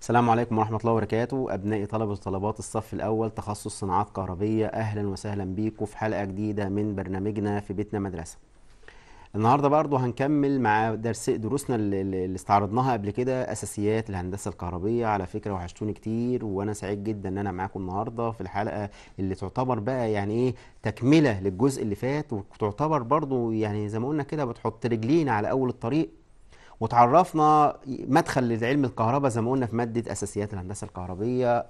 السلام عليكم ورحمة الله وبركاته أبنائي طلبة وطلبات الصف الأول تخصص صناعات كهربية أهلا وسهلا بيكم في حلقة جديدة من برنامجنا في بيتنا مدرسة النهاردة برضو هنكمل مع درس دروسنا اللي استعرضناها قبل كده أساسيات الهندسة الكهربية على فكرة وحشتوني كتير وأنا سعيد جدا إن أنا معاكم النهاردة في الحلقة اللي تعتبر بقى يعني إيه تكملة للجزء اللي فات وتعتبر برضو يعني زي ما قلنا كده بتحط رجلينا على أول الطريق وتعرفنا مدخل لعلم الكهرباء زي ما قلنا في ماده اساسيات الهندسه الكهربيه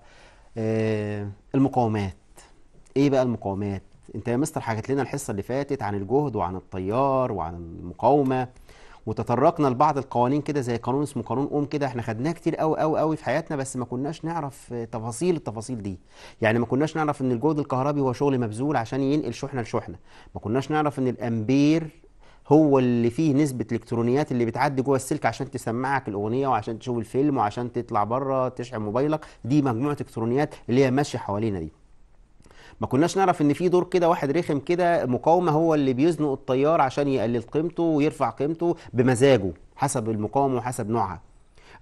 آه، المقاومات ايه بقى المقاومات انت يا مستر حكيت لنا الحصه اللي فاتت عن الجهد وعن التيار وعن المقاومه وتطرقنا لبعض القوانين كده زي قانون اسمه قانون اوم كده احنا خدناه كتير قوي قوي قوي في حياتنا بس ما كناش نعرف تفاصيل التفاصيل دي يعني ما كناش نعرف ان الجهد الكهربي هو شغل مبذول عشان ينقل شحنه لشحنه ما كناش نعرف ان الامبير هو اللي فيه نسبه الكترونيات اللي بتعدي جوه السلك عشان تسمعك الاغنيه وعشان تشوف الفيلم وعشان تطلع بره تشحن موبايلك دي مجموعه الكترونيات اللي هي ماشيه حوالينا دي ما كناش نعرف ان في دور كده واحد رخم كده مقاومه هو اللي بيزنق التيار عشان يقلل قيمته ويرفع قيمته بمزاجه حسب المقاومه وحسب نوعها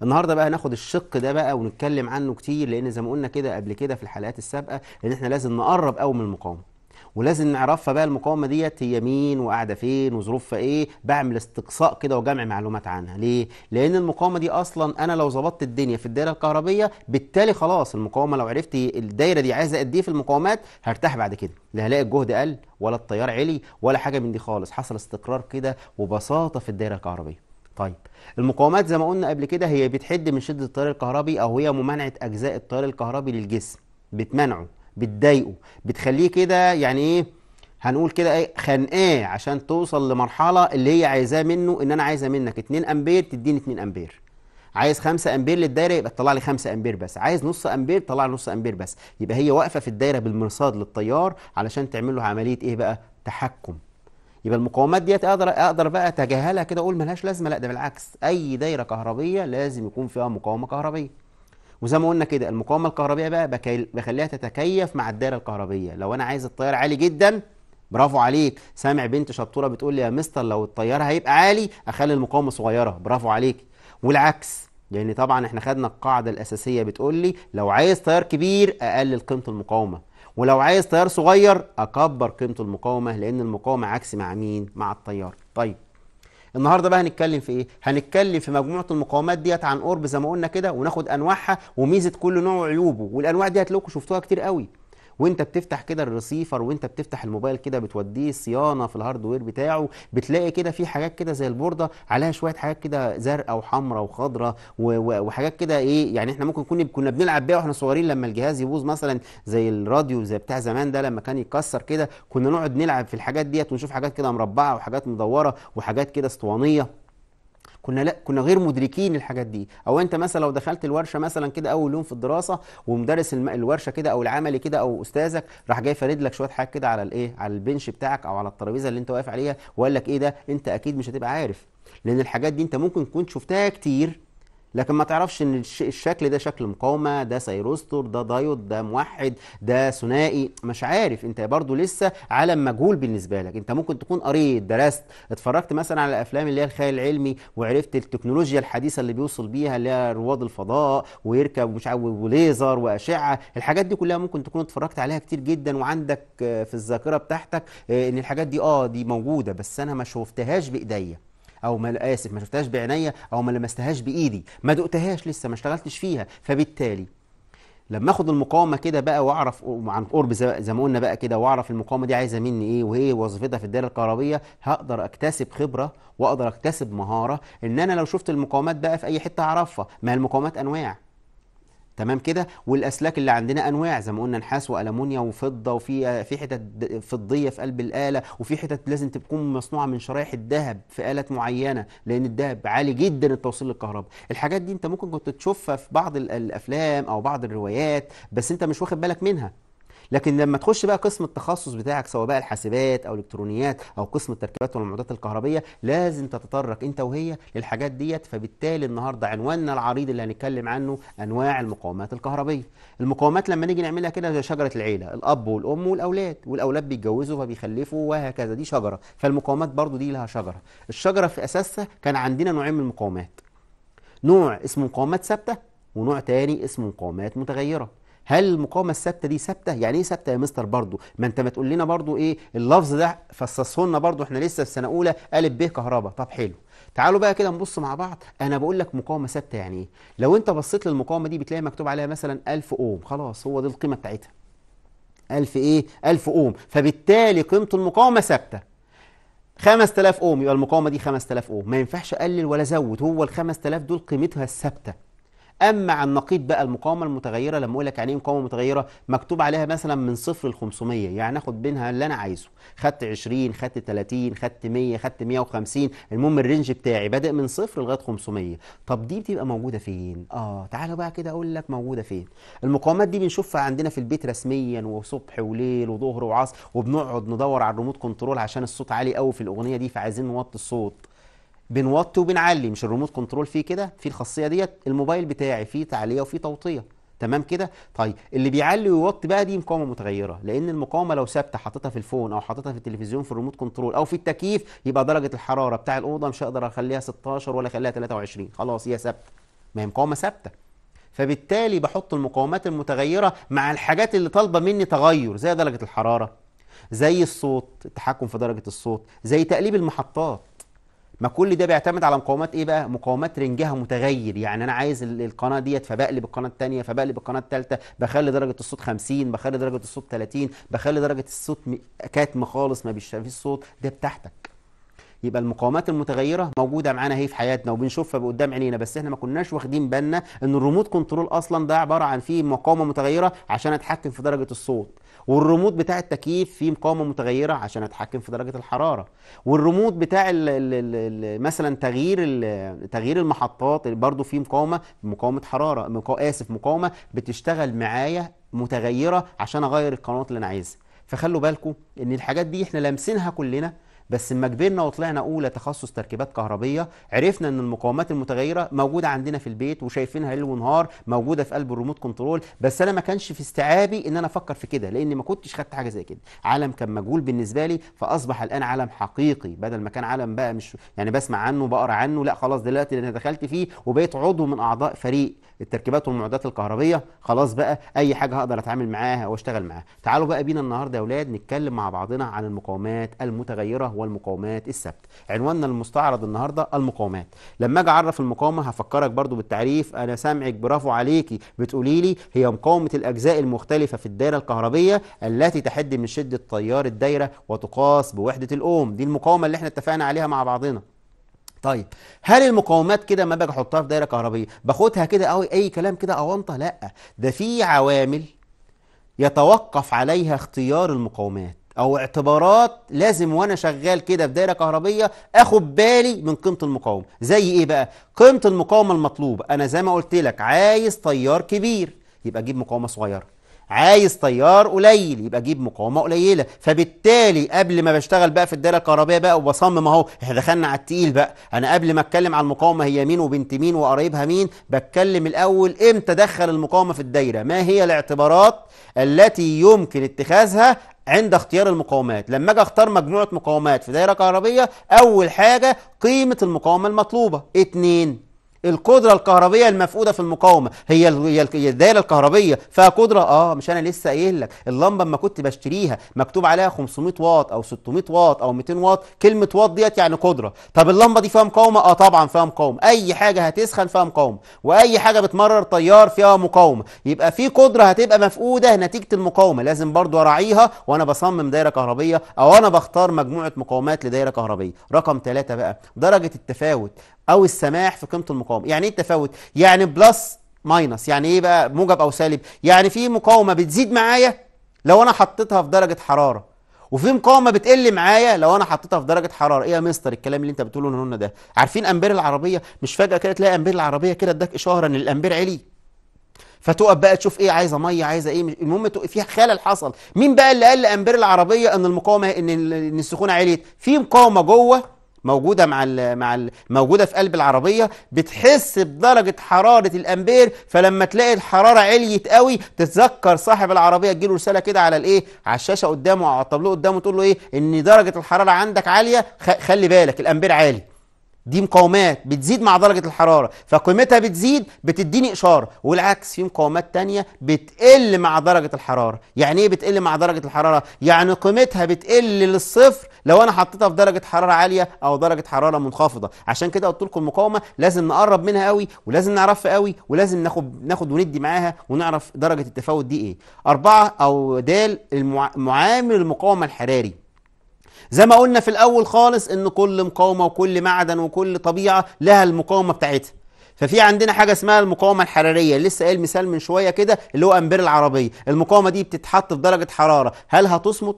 النهارده بقى هناخد الشق ده بقى ونتكلم عنه كتير لان زي ما قلنا كده قبل كده في الحلقات السابقه ان احنا لازم نقرب قوي من المقاومه ولازم نعرفها بقى المقاومه ديت هي مين وقاعده فين وظروفها ايه بعمل استقصاء كده وجمع معلومات عنها ليه لان المقاومه دي اصلا انا لو ظبطت الدنيا في الدايره الكهربيه بالتالي خلاص المقاومه لو عرفت الدايره دي عايزه قد ايه في المقاومات هرتاح بعد كده لا هلاقي الجهد قل ولا التيار علي ولا حاجه من دي خالص حصل استقرار كده وبساطه في الدايره الكهربيه طيب المقاومات زي ما قلنا قبل كده هي بتحد من شده التيار الكهربي او هي ممانعه اجزاء التيار الكهربي للجسم بتمنعه بتضايقه بتخليه كده يعني ايه هنقول كده ايه خانقاه عشان توصل لمرحله اللي هي عايزاه منه ان انا عايزه منك 2 امبير تديني 2 امبير عايز 5 امبير للدايره يبقى تطلع لي 5 امبير بس عايز نص امبير تطلع لي نص امبير بس يبقى هي واقفه في الدايره بالمرصاد للتيار علشان تعمل له عمليه ايه بقى تحكم يبقى المقاومات ديت اقدر اقدر بقى اتجاهلها كده اقول ملهاش لازمه لا ده بالعكس اي دايره كهربيه لازم يكون فيها مقاومه كهربيه وزي ما قلنا كده المقاومه الكهربية بقى بخليها تتكيف مع الدائره الكهربيه لو انا عايز التيار عالي جدا برافو عليك سامع بنت شطوره بتقول لي يا مستر لو التيار هيبقى عالي اخلي المقاومه صغيره برافو عليك والعكس لان يعني طبعا احنا خدنا القاعده الاساسيه بتقول لي لو عايز تيار كبير اقلل قيمه المقاومه ولو عايز تيار صغير اكبر قيمه المقاومه لان المقاومه عكس مع مين مع التيار طيب النهارده بقى هنتكلم في ايه هنتكلم في مجموعه المقاومات ديت عن قرب زي ما قلنا كده وناخد انواعها وميزه كل نوع وعيوبه والانواع دي لكم شفتوها كتير قوي وانت بتفتح كده الريسيفر وانت بتفتح الموبايل كده بتوديه صيانه في الهاردوير بتاعه بتلاقي كده في حاجات كده زي البورده عليها شويه حاجات كده زرقاء وحمراء وخضراء وحاجات كده ايه يعني احنا ممكن كنا كنا بنلعب بيها واحنا صغيرين لما الجهاز يبوظ مثلا زي الراديو زي بتاع زمان ده لما كان يتكسر كده كنا نقعد نلعب في الحاجات ديت ونشوف حاجات كده مربعه وحاجات مدوره وحاجات كده اسطوانيه كنا لا كنا غير مدركين الحاجات دي او انت مثلا لو دخلت الورشه مثلا كده اول يوم في الدراسه ومدرس الورشه كده او العملي كده او استاذك راح جاي فارد لك شويه حاجات كده على الايه على البنش بتاعك او على الترابيزه اللي انت واقف عليها وقال لك ايه ده انت اكيد مش هتبقى عارف لان الحاجات دي انت ممكن كنت شفتها كتير لكن ما تعرفش ان الشكل ده شكل مقاومه ده سيروستور ده دايود ده موحد ده ثنائي مش عارف انت برضو لسه عالم مجهول بالنسبه لك انت ممكن تكون قريت درست اتفرجت مثلا على الافلام اللي هي الخيال العلمي وعرفت التكنولوجيا الحديثه اللي بيوصل بيها اللي هي رواد الفضاء ويركب مش وليزر واشعه الحاجات دي كلها ممكن تكون اتفرجت عليها كتير جدا وعندك في الذاكره بتاعتك آه، ان الحاجات دي اه دي موجوده بس انا ما شفتهاش بايديا او ما اسف ما شفتهاش بعينيا او ما لمستهاش بايدي ما دقتهاش لسه ما اشتغلتش فيها فبالتالي لما اخد المقاومه كده بقى واعرف عن قرب زي ما قلنا بقى كده واعرف المقاومه دي عايزه مني ايه وايه وظيفتها في الداله الكهربيه هقدر اكتسب خبره واقدر اكتسب مهاره ان انا لو شفت المقاومات بقى في اي حته اعرفها ما المقاومات انواع تمام كده والاسلاك اللي عندنا انواع زي ما قلنا نحاس والمونيا وفضه وفي في حتت فضيه في قلب الاله وفي حتت لازم تكون مصنوعه من شرايح الذهب في الات معينه لان الذهب عالي جدا التوصيل للكهرباء الحاجات دي انت ممكن كنت تشوفها في بعض الافلام او بعض الروايات بس انت مش واخد بالك منها لكن لما تخش بقى قسم التخصص بتاعك سواء بقى الحاسبات او الالكترونيات او قسم التركيبات والمعدات الكهربيه لازم تتطرق انت وهي للحاجات ديت فبالتالي النهارده عنواننا العريض اللي هنتكلم عنه انواع المقاومات الكهربيه المقاومات لما نيجي نعملها كده زي شجره العيله الاب والام والاولاد والاولاد بيتجوزوا فبيخلفوا وهكذا دي شجره فالمقاومات برضو دي لها شجره الشجره في اساسها كان عندنا نوعين من المقاومات نوع اسمه مقاومات ثابته ونوع تاني اسمه مقاومات متغيره هل المقاومه الثابته دي ثابته يعني ايه ثابته يا مستر برضو ما انت ما تقول لنا برضو ايه اللفظ ده فصصه لنا برضو احنا لسه في سنه اولى قالب ب كهرباء طب حلو تعالوا بقى كده نبص مع بعض انا بقول لك مقاومه ثابته يعني ايه لو انت بصيت للمقاومه دي بتلاقي مكتوب عليها مثلا 1000 اوم خلاص هو دي القيمه بتاعتها 1000 ايه 1000 اوم فبالتالي قيمه المقاومه ثابته 5000 اوم يبقى المقاومه دي 5000 اوم ما ينفعش اقلل ولا ازود هو ال 5000 دول قيمتها الثابته اما عن نقيض بقى المقاومه المتغيره لما اقول لك يعني ايه مقاومه متغيره مكتوب عليها مثلا من صفر ل 500 يعني اخد بينها اللي انا عايزه خدت 20 خدت 30 خدت 100 خدت 150 المهم الرينج بتاعي بادئ من صفر لغايه 500 طب دي بتبقى موجوده فين اه تعالى بقى كده اقول لك موجوده فين المقاومات دي بنشوفها عندنا في البيت رسميا وصبح وليل وظهر وعصر وبنقعد ندور على الريموت كنترول عشان الصوت عالي قوي في الاغنيه دي فعايزين نوطي الصوت بنوطي وبنعلي مش الريموت كنترول فيه كده في الخاصيه ديت الموبايل بتاعي فيه تعليه وفيه توطيه تمام كده طيب اللي بيعلي ويوطي بقى دي مقاومه متغيره لان المقاومه لو ثابته حاططها في الفون او حاططها في التلفزيون في الريموت كنترول او في التكييف يبقى درجه الحراره بتاع الاوضه مش هقدر اخليها 16 ولا اخليها 23 خلاص هي ثابته ما هي مقاومه ثابته فبالتالي بحط المقاومات المتغيره مع الحاجات اللي طالبه مني تغير زي درجه الحراره زي الصوت التحكم في درجه الصوت زي تقليب المحطات ما كل ده بيعتمد على مقاومات ايه بقى مقاومات رنجها متغير يعني انا عايز القناه ديت فبقلب القناه الثانيه فبقلب القناه الثالثه بخلي درجه الصوت 50 بخلي درجه الصوت 30 بخلي درجه الصوت كاتمه خالص ما بيشتغلش صوت ده بتاعتك يبقى المقاومات المتغيره موجوده معانا اهي في حياتنا وبنشوفها قدام عينينا بس احنا ما كناش واخدين بالنا ان الريموت كنترول اصلا ده عباره عن فيه مقاومه متغيره عشان اتحكم في درجه الصوت والريموت بتاع التكييف فيه مقاومه متغيره عشان اتحكم في درجه الحراره والريموت بتاع الـ الـ الـ مثلا تغيير تغيير المحطات برضو فيه مقاومه مقاومه حراره مقا... اسف مقاومه بتشتغل معايا متغيره عشان اغير القنوات اللي انا عايزها فخلوا بالكم ان الحاجات دي احنا لامسينها كلنا بس لما كبرنا وطلعنا اولى تخصص تركيبات كهربيه عرفنا ان المقاومات المتغيره موجوده عندنا في البيت وشايفينها ليل ونهار موجوده في قلب الريموت كنترول بس انا ما كانش في استيعابي ان انا افكر في كده لاني ما كنتش خدت حاجه زي كده عالم كان مجهول بالنسبه لي فاصبح الان عالم حقيقي بدل ما كان عالم بقى مش يعني بسمع عنه بقرا عنه لا خلاص دلوقتي انا دخلت فيه وبقيت عضو من اعضاء فريق التركيبات والمعدات الكهربيه خلاص بقى اي حاجه هقدر اتعامل معاها واشتغل معاها تعالوا بقى بينا النهارده يا اولاد نتكلم مع بعضنا عن المقاومات المتغيره المقاومات السبت عنواننا المستعرض النهارده المقاومات لما اجي اعرف المقاومه هفكرك برضو بالتعريف انا سامعك برافو عليكي بتقولي لي هي مقاومه الاجزاء المختلفه في الدائره الكهربيه التي تحد من شده تيار الدايره وتقاس بوحده الاوم دي المقاومه اللي احنا اتفقنا عليها مع بعضنا طيب هل المقاومات كده ما باجي احطها في دايره كهربيه باخدها كده قوي اي كلام كده اونطه لا ده في عوامل يتوقف عليها اختيار المقاومات او اعتبارات لازم وانا شغال كده في دايره كهربيه اخد بالي من قيمه المقاومه زي ايه بقى قيمه المقاومه المطلوبه انا زي ما قلت لك عايز تيار كبير يبقى اجيب مقاومه صغيره عايز تيار قليل يبقى اجيب مقاومه قليله فبالتالي قبل ما بشتغل بقى في الداله الكهربائيه بقى وبصمم اهو احنا دخلنا على التقيل بقى انا قبل ما اتكلم على المقاومه هي مين وبنت مين وقرايبها مين بتكلم الاول امتى ادخل المقاومه في الدايره ما هي الاعتبارات التي يمكن اتخاذها عند اختيار المقاومات لما اجي اختار مجموعه مقاومات في دايره كهربيه اول حاجه قيمه المقاومه المطلوبه اتنين القدرة الكهربية المفقودة في المقاومة هي الدائرة الكهربية فيها قدرة اه مش انا لسه قايل لك اللمبة اما كنت بشتريها مكتوب عليها 500 واط او 600 واط او 200 واط كلمة واط ديت يعني قدرة طب اللمبة دي فيها مقاومة اه طبعا فيها مقاومة اي حاجة هتسخن فيها مقاومة واي حاجة بتمرر تيار فيها مقاومة يبقى في قدرة هتبقى مفقودة نتيجة المقاومة لازم برضو اراعيها وانا بصمم دائرة كهربية او انا بختار مجموعة مقاومات لدائرة كهربية رقم ثلاثة بقى درجة التفاوت او السماح في قيمه المقاومه يعني ايه التفاوت يعني بلس ماينس يعني ايه بقى موجب او سالب يعني في مقاومه بتزيد معايا لو انا حطيتها في درجه حراره وفي مقاومه بتقل معايا لو انا حطيتها في درجه حراره ايه يا مستر الكلام اللي انت بتقوله لنا ده عارفين امبير العربيه مش فجاه كده تلاقي امبير العربيه كده اداك اشاره ان الامبير علي فتقف بقى تشوف ايه عايزه ميه عايزه ايه المهم فيها خلل حصل مين بقى اللي قال لامبير العربيه ان المقاومه ان ان السخونه عليت في مقاومه جوه موجوده مع الـ مع الـ موجوده في قلب العربيه بتحس بدرجه حراره الامبير فلما تلاقي الحراره عليت قوي تتذكر صاحب العربيه تجيله رساله كده على الايه على الشاشه قدامه او على الطابلو قدامه تقول له ايه ان درجه الحراره عندك عاليه خلي بالك الامبير عالي دي مقاومات بتزيد مع درجة الحرارة فقيمتها بتزيد بتديني إشارة والعكس في مقاومات تانية بتقل مع درجة الحرارة يعني إيه بتقل مع درجة الحرارة؟ يعني قيمتها بتقل للصفر لو أنا حطيتها في درجة حرارة عالية أو درجة حرارة منخفضة عشان كده قلت لكم المقاومة لازم نقرب منها قوي ولازم نعرفها قوي ولازم ناخد ناخد وندي معاها ونعرف درجة التفاوت دي إيه أربعة أو د المعامل المقاومة الحراري زي ما قلنا في الاول خالص ان كل مقاومه وكل معدن وكل طبيعه لها المقاومه بتاعتها ففي عندنا حاجه اسمها المقاومه الحراريه لسه قايل مثال من شويه كده اللي هو امبير العربيه المقاومه دي بتتحط في درجه حراره هل هتصمت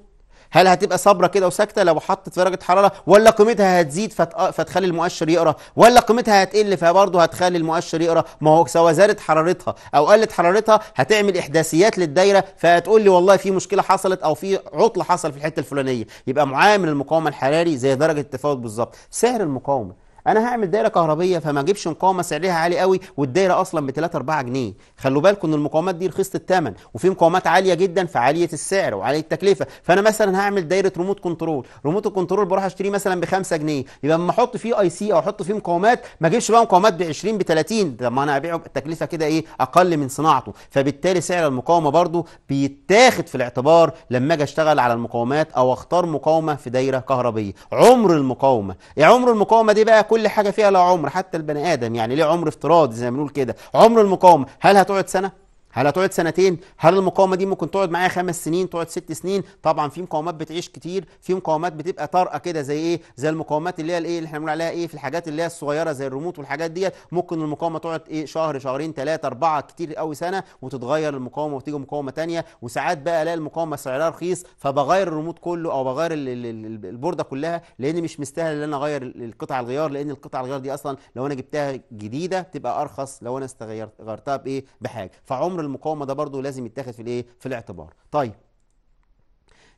هل هتبقى صابره كده وساكته لو حطت درجه حراره ولا قيمتها هتزيد آه، فتخلي المؤشر يقرا ولا قيمتها هتقل فبرضه هتخلي المؤشر يقرا ما هو سواء زادت حرارتها او قلت حرارتها هتعمل احداثيات للدايره فهتقول لي والله في مشكله حصلت او في عطل حصل في الحته الفلانيه يبقى معامل المقاومه الحراري زي درجه التفاوت بالظبط سعر المقاومه انا هعمل دايره كهربيه فما اجيبش مقاومه سعرها عالي قوي والدايره اصلا ب 3 4 جنيه خلوا بالكم ان المقاومات دي رخيصه الثمن وفي مقاومات عاليه جدا فعاليه السعر وعاليه التكلفه فانا مثلا هعمل دايره ريموت كنترول ريموت الكنترول بروح اشتريه مثلا ب 5 جنيه يبقى اما احط فيه اي سي او احط فيه مقاومات ما اجيبش بقى مقاومات ب 20 ب 30 طب ما انا هبيعه التكلفه كده ايه اقل من صناعته فبالتالي سعر المقاومه برده بيتاخد في الاعتبار لما اجي اشتغل على المقاومات او اختار مقاومه في دايره كهربيه عمر المقاومه يا عمر المقاومه دي بقى كل حاجه فيها لها عمر حتى البني ادم يعني ليه عمر افتراضي زي ما بنقول كده عمر المقاومه هل هتقعد سنه هل هتقعد سنتين هل المقاومه دي ممكن تقعد معايا خمس سنين تقعد ست سنين طبعا في مقاومات بتعيش كتير في مقاومات بتبقى طارئه كده زي ايه زي المقاومات اللي هي الايه اللي احنا بنقول عليها ايه في الحاجات اللي هي الصغيره زي الريموت والحاجات ديت ممكن المقاومه تقعد ايه شهر شهرين ثلاثه اربعه كتير قوي سنه وتتغير المقاومه وتيجي مقاومه ثانيه وساعات بقى الاقي المقاومه سعرها رخيص فبغير الريموت كله او بغير البورده كلها لان مش مستاهل ان انا اغير القطع الغيار لان القطع الغيار دي اصلا لو انا جبتها جديده تبقى ارخص لو انا استغيرتها بايه بحاجه فعمر دور المقاومه ده برضو لازم يتاخد في الايه في الاعتبار طيب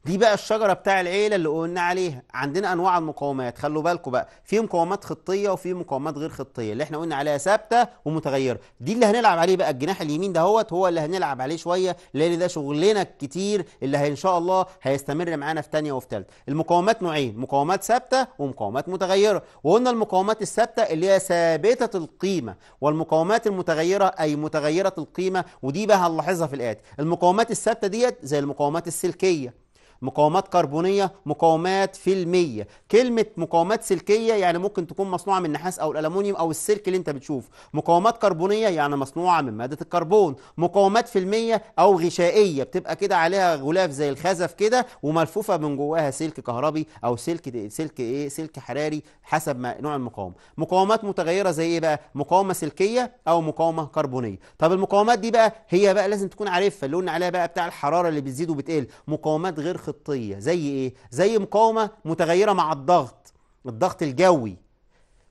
دي بقى الشجره بتاع العيله اللي قلنا عليها عندنا انواع المقاومات خلوا بالكم بقى في مقاومات خطيه وفي مقاومات غير خطيه اللي احنا قلنا عليها ثابته ومتغيره دي اللي هنلعب عليه بقى الجناح اليمين دهوت هو اللي هنلعب عليه شويه لان ده شغلنا الكتير اللي ان شاء الله هيستمر معانا في ثانيه وفي ثالثه المقاومات نوعين مقاومات ثابته ومقاومات متغيره وقلنا المقاومات الثابته اللي هي ثابته القيمه والمقاومات المتغيره اي متغيره القيمه ودي بقى هنلاحظها في الاتي المقاومات الثابته ديت زي المقاومات السلكيه مقاومات كربونية مقاومات فيلمية كلمة مقاومات سلكية يعني ممكن تكون مصنوعة من النحاس أو الألمونيوم أو السلك اللي أنت بتشوفه مقاومات كربونية يعني مصنوعة من مادة الكربون مقاومات فيلمية أو غشائية بتبقى كده عليها غلاف زي الخزف كده وملفوفة من جواها سلك كهربي أو سلك سلك إيه سلك حراري حسب ما نوع المقاومة مقاومات متغيرة زي إيه بقى مقاومة سلكية أو مقاومة كربونية طب المقاومات دي بقى هي بقى لازم تكون عارفها اللي قلنا عليها بقى بتاع الحرارة اللي بتزيد وبتقل مقاومات غير خطية زي إيه؟ زي مقاومة متغيرة مع الضغط الضغط الجوي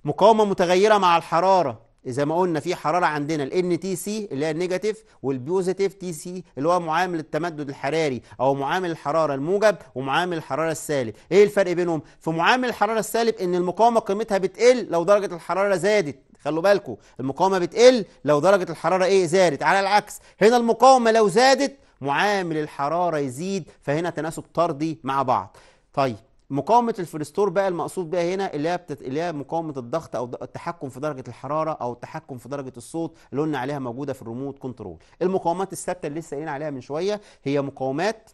مقاومة متغيرة مع الحرارة زي ما قلنا في حرارة عندنا ال NTC اللي هي النيجاتيف والبوزيتيف تي سي اللي هو معامل التمدد الحراري أو معامل الحرارة الموجب ومعامل الحرارة السالب إيه الفرق بينهم؟ في معامل الحرارة السالب إن المقاومة قيمتها بتقل لو درجة الحرارة زادت خلوا بالكم المقاومة بتقل لو درجة الحرارة إيه زادت على العكس هنا المقاومة لو زادت معامل الحرارة يزيد فهنا تناسب طردي مع بعض طيب مقاومة الفلستور بقى المقصود بها هنا اللي هي بتت... اللي هي مقاومة الضغط أو التحكم في درجة الحرارة أو التحكم في درجة الصوت اللي قلنا عليها موجودة في الريموت كنترول. المقاومات الثابتة اللي لسه قايلين عليها من شوية هي مقاومات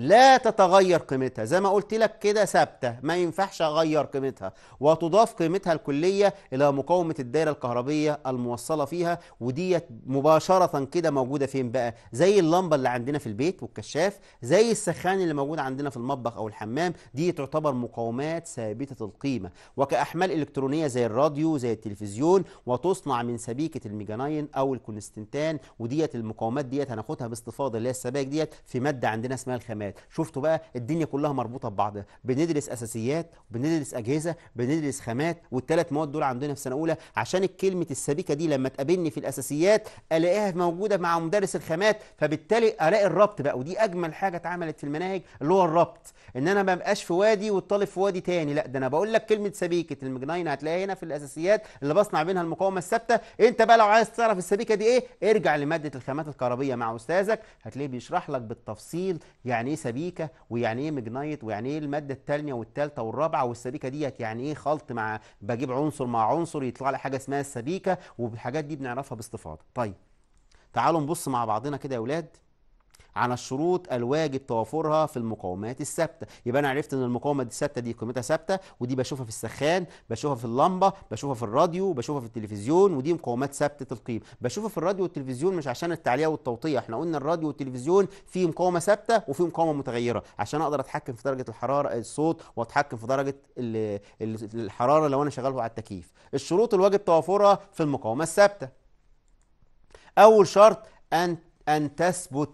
لا تتغير قيمتها زي ما قلت لك كده ثابته ما ينفعش اغير قيمتها وتضاف قيمتها الكليه الى مقاومه الدايره الكهربيه الموصله فيها وديت مباشره كده موجوده فين بقى زي اللمبه اللي عندنا في البيت والكشاف زي السخان اللي موجود عندنا في المطبخ او الحمام دي تعتبر مقاومات ثابته القيمه وكاحمال الكترونيه زي الراديو زي التلفزيون وتصنع من سبيكه الميجانين او الكونستنتان وديت المقاومات ديت هناخدها باستفاضه اللي هي السبائك ديت في ماده عندنا اسمها الخمال الجهات شفتوا بقى الدنيا كلها مربوطه ببعضها بندرس اساسيات بندرس اجهزه بندرس خامات والثلاث مواد دول عندنا في سنه اولى عشان الكلمه السبيكه دي لما تقابلني في الاساسيات الاقيها موجوده مع مدرس الخامات فبالتالي الاقي الربط بقى ودي اجمل حاجه اتعملت في المناهج اللي هو الربط ان انا ما بقاش في وادي والطالب في وادي تاني لا ده انا بقول لك كلمه سبيكه المجناين هتلاقيها هنا في الاساسيات اللي بصنع بينها المقاومه الثابته انت بقى لو عايز تعرف السبيكه دي ايه ارجع لماده الخامات الكهربيه مع استاذك هتلاقيه بيشرح لك بالتفصيل يعني ايه سبيكه ويعني ايه مجنايت ويعني ايه الماده الثانيه والثالثه والرابعه والسبيكه ديت يعني ايه خلط مع بجيب عنصر مع عنصر يطلع لي حاجه اسمها السبيكه والحاجات دي بنعرفها باستفاضه طيب تعالوا نبص مع بعضنا كده يا اولاد على الشروط الواجب توافرها في المقاومات الثابته يبقى انا عرفت ان المقاومه دي الثابته دي قيمتها ثابته ودي بشوفها في السخان بشوفها في اللمبه بشوفها في الراديو بشوفها في التلفزيون ودي مقاومات ثابته القيم بشوفها في الراديو والتلفزيون مش عشان التعليه والتوطيه احنا قلنا الراديو والتلفزيون فيه مقاومه ثابته وفيه مقاومه متغيره عشان اقدر اتحكم في درجه الحراره الصوت واتحكم في درجه الحراره لو انا شغاله على التكييف الشروط الواجب توافرها في المقاومه الثابته اول شرط ان ان تثبت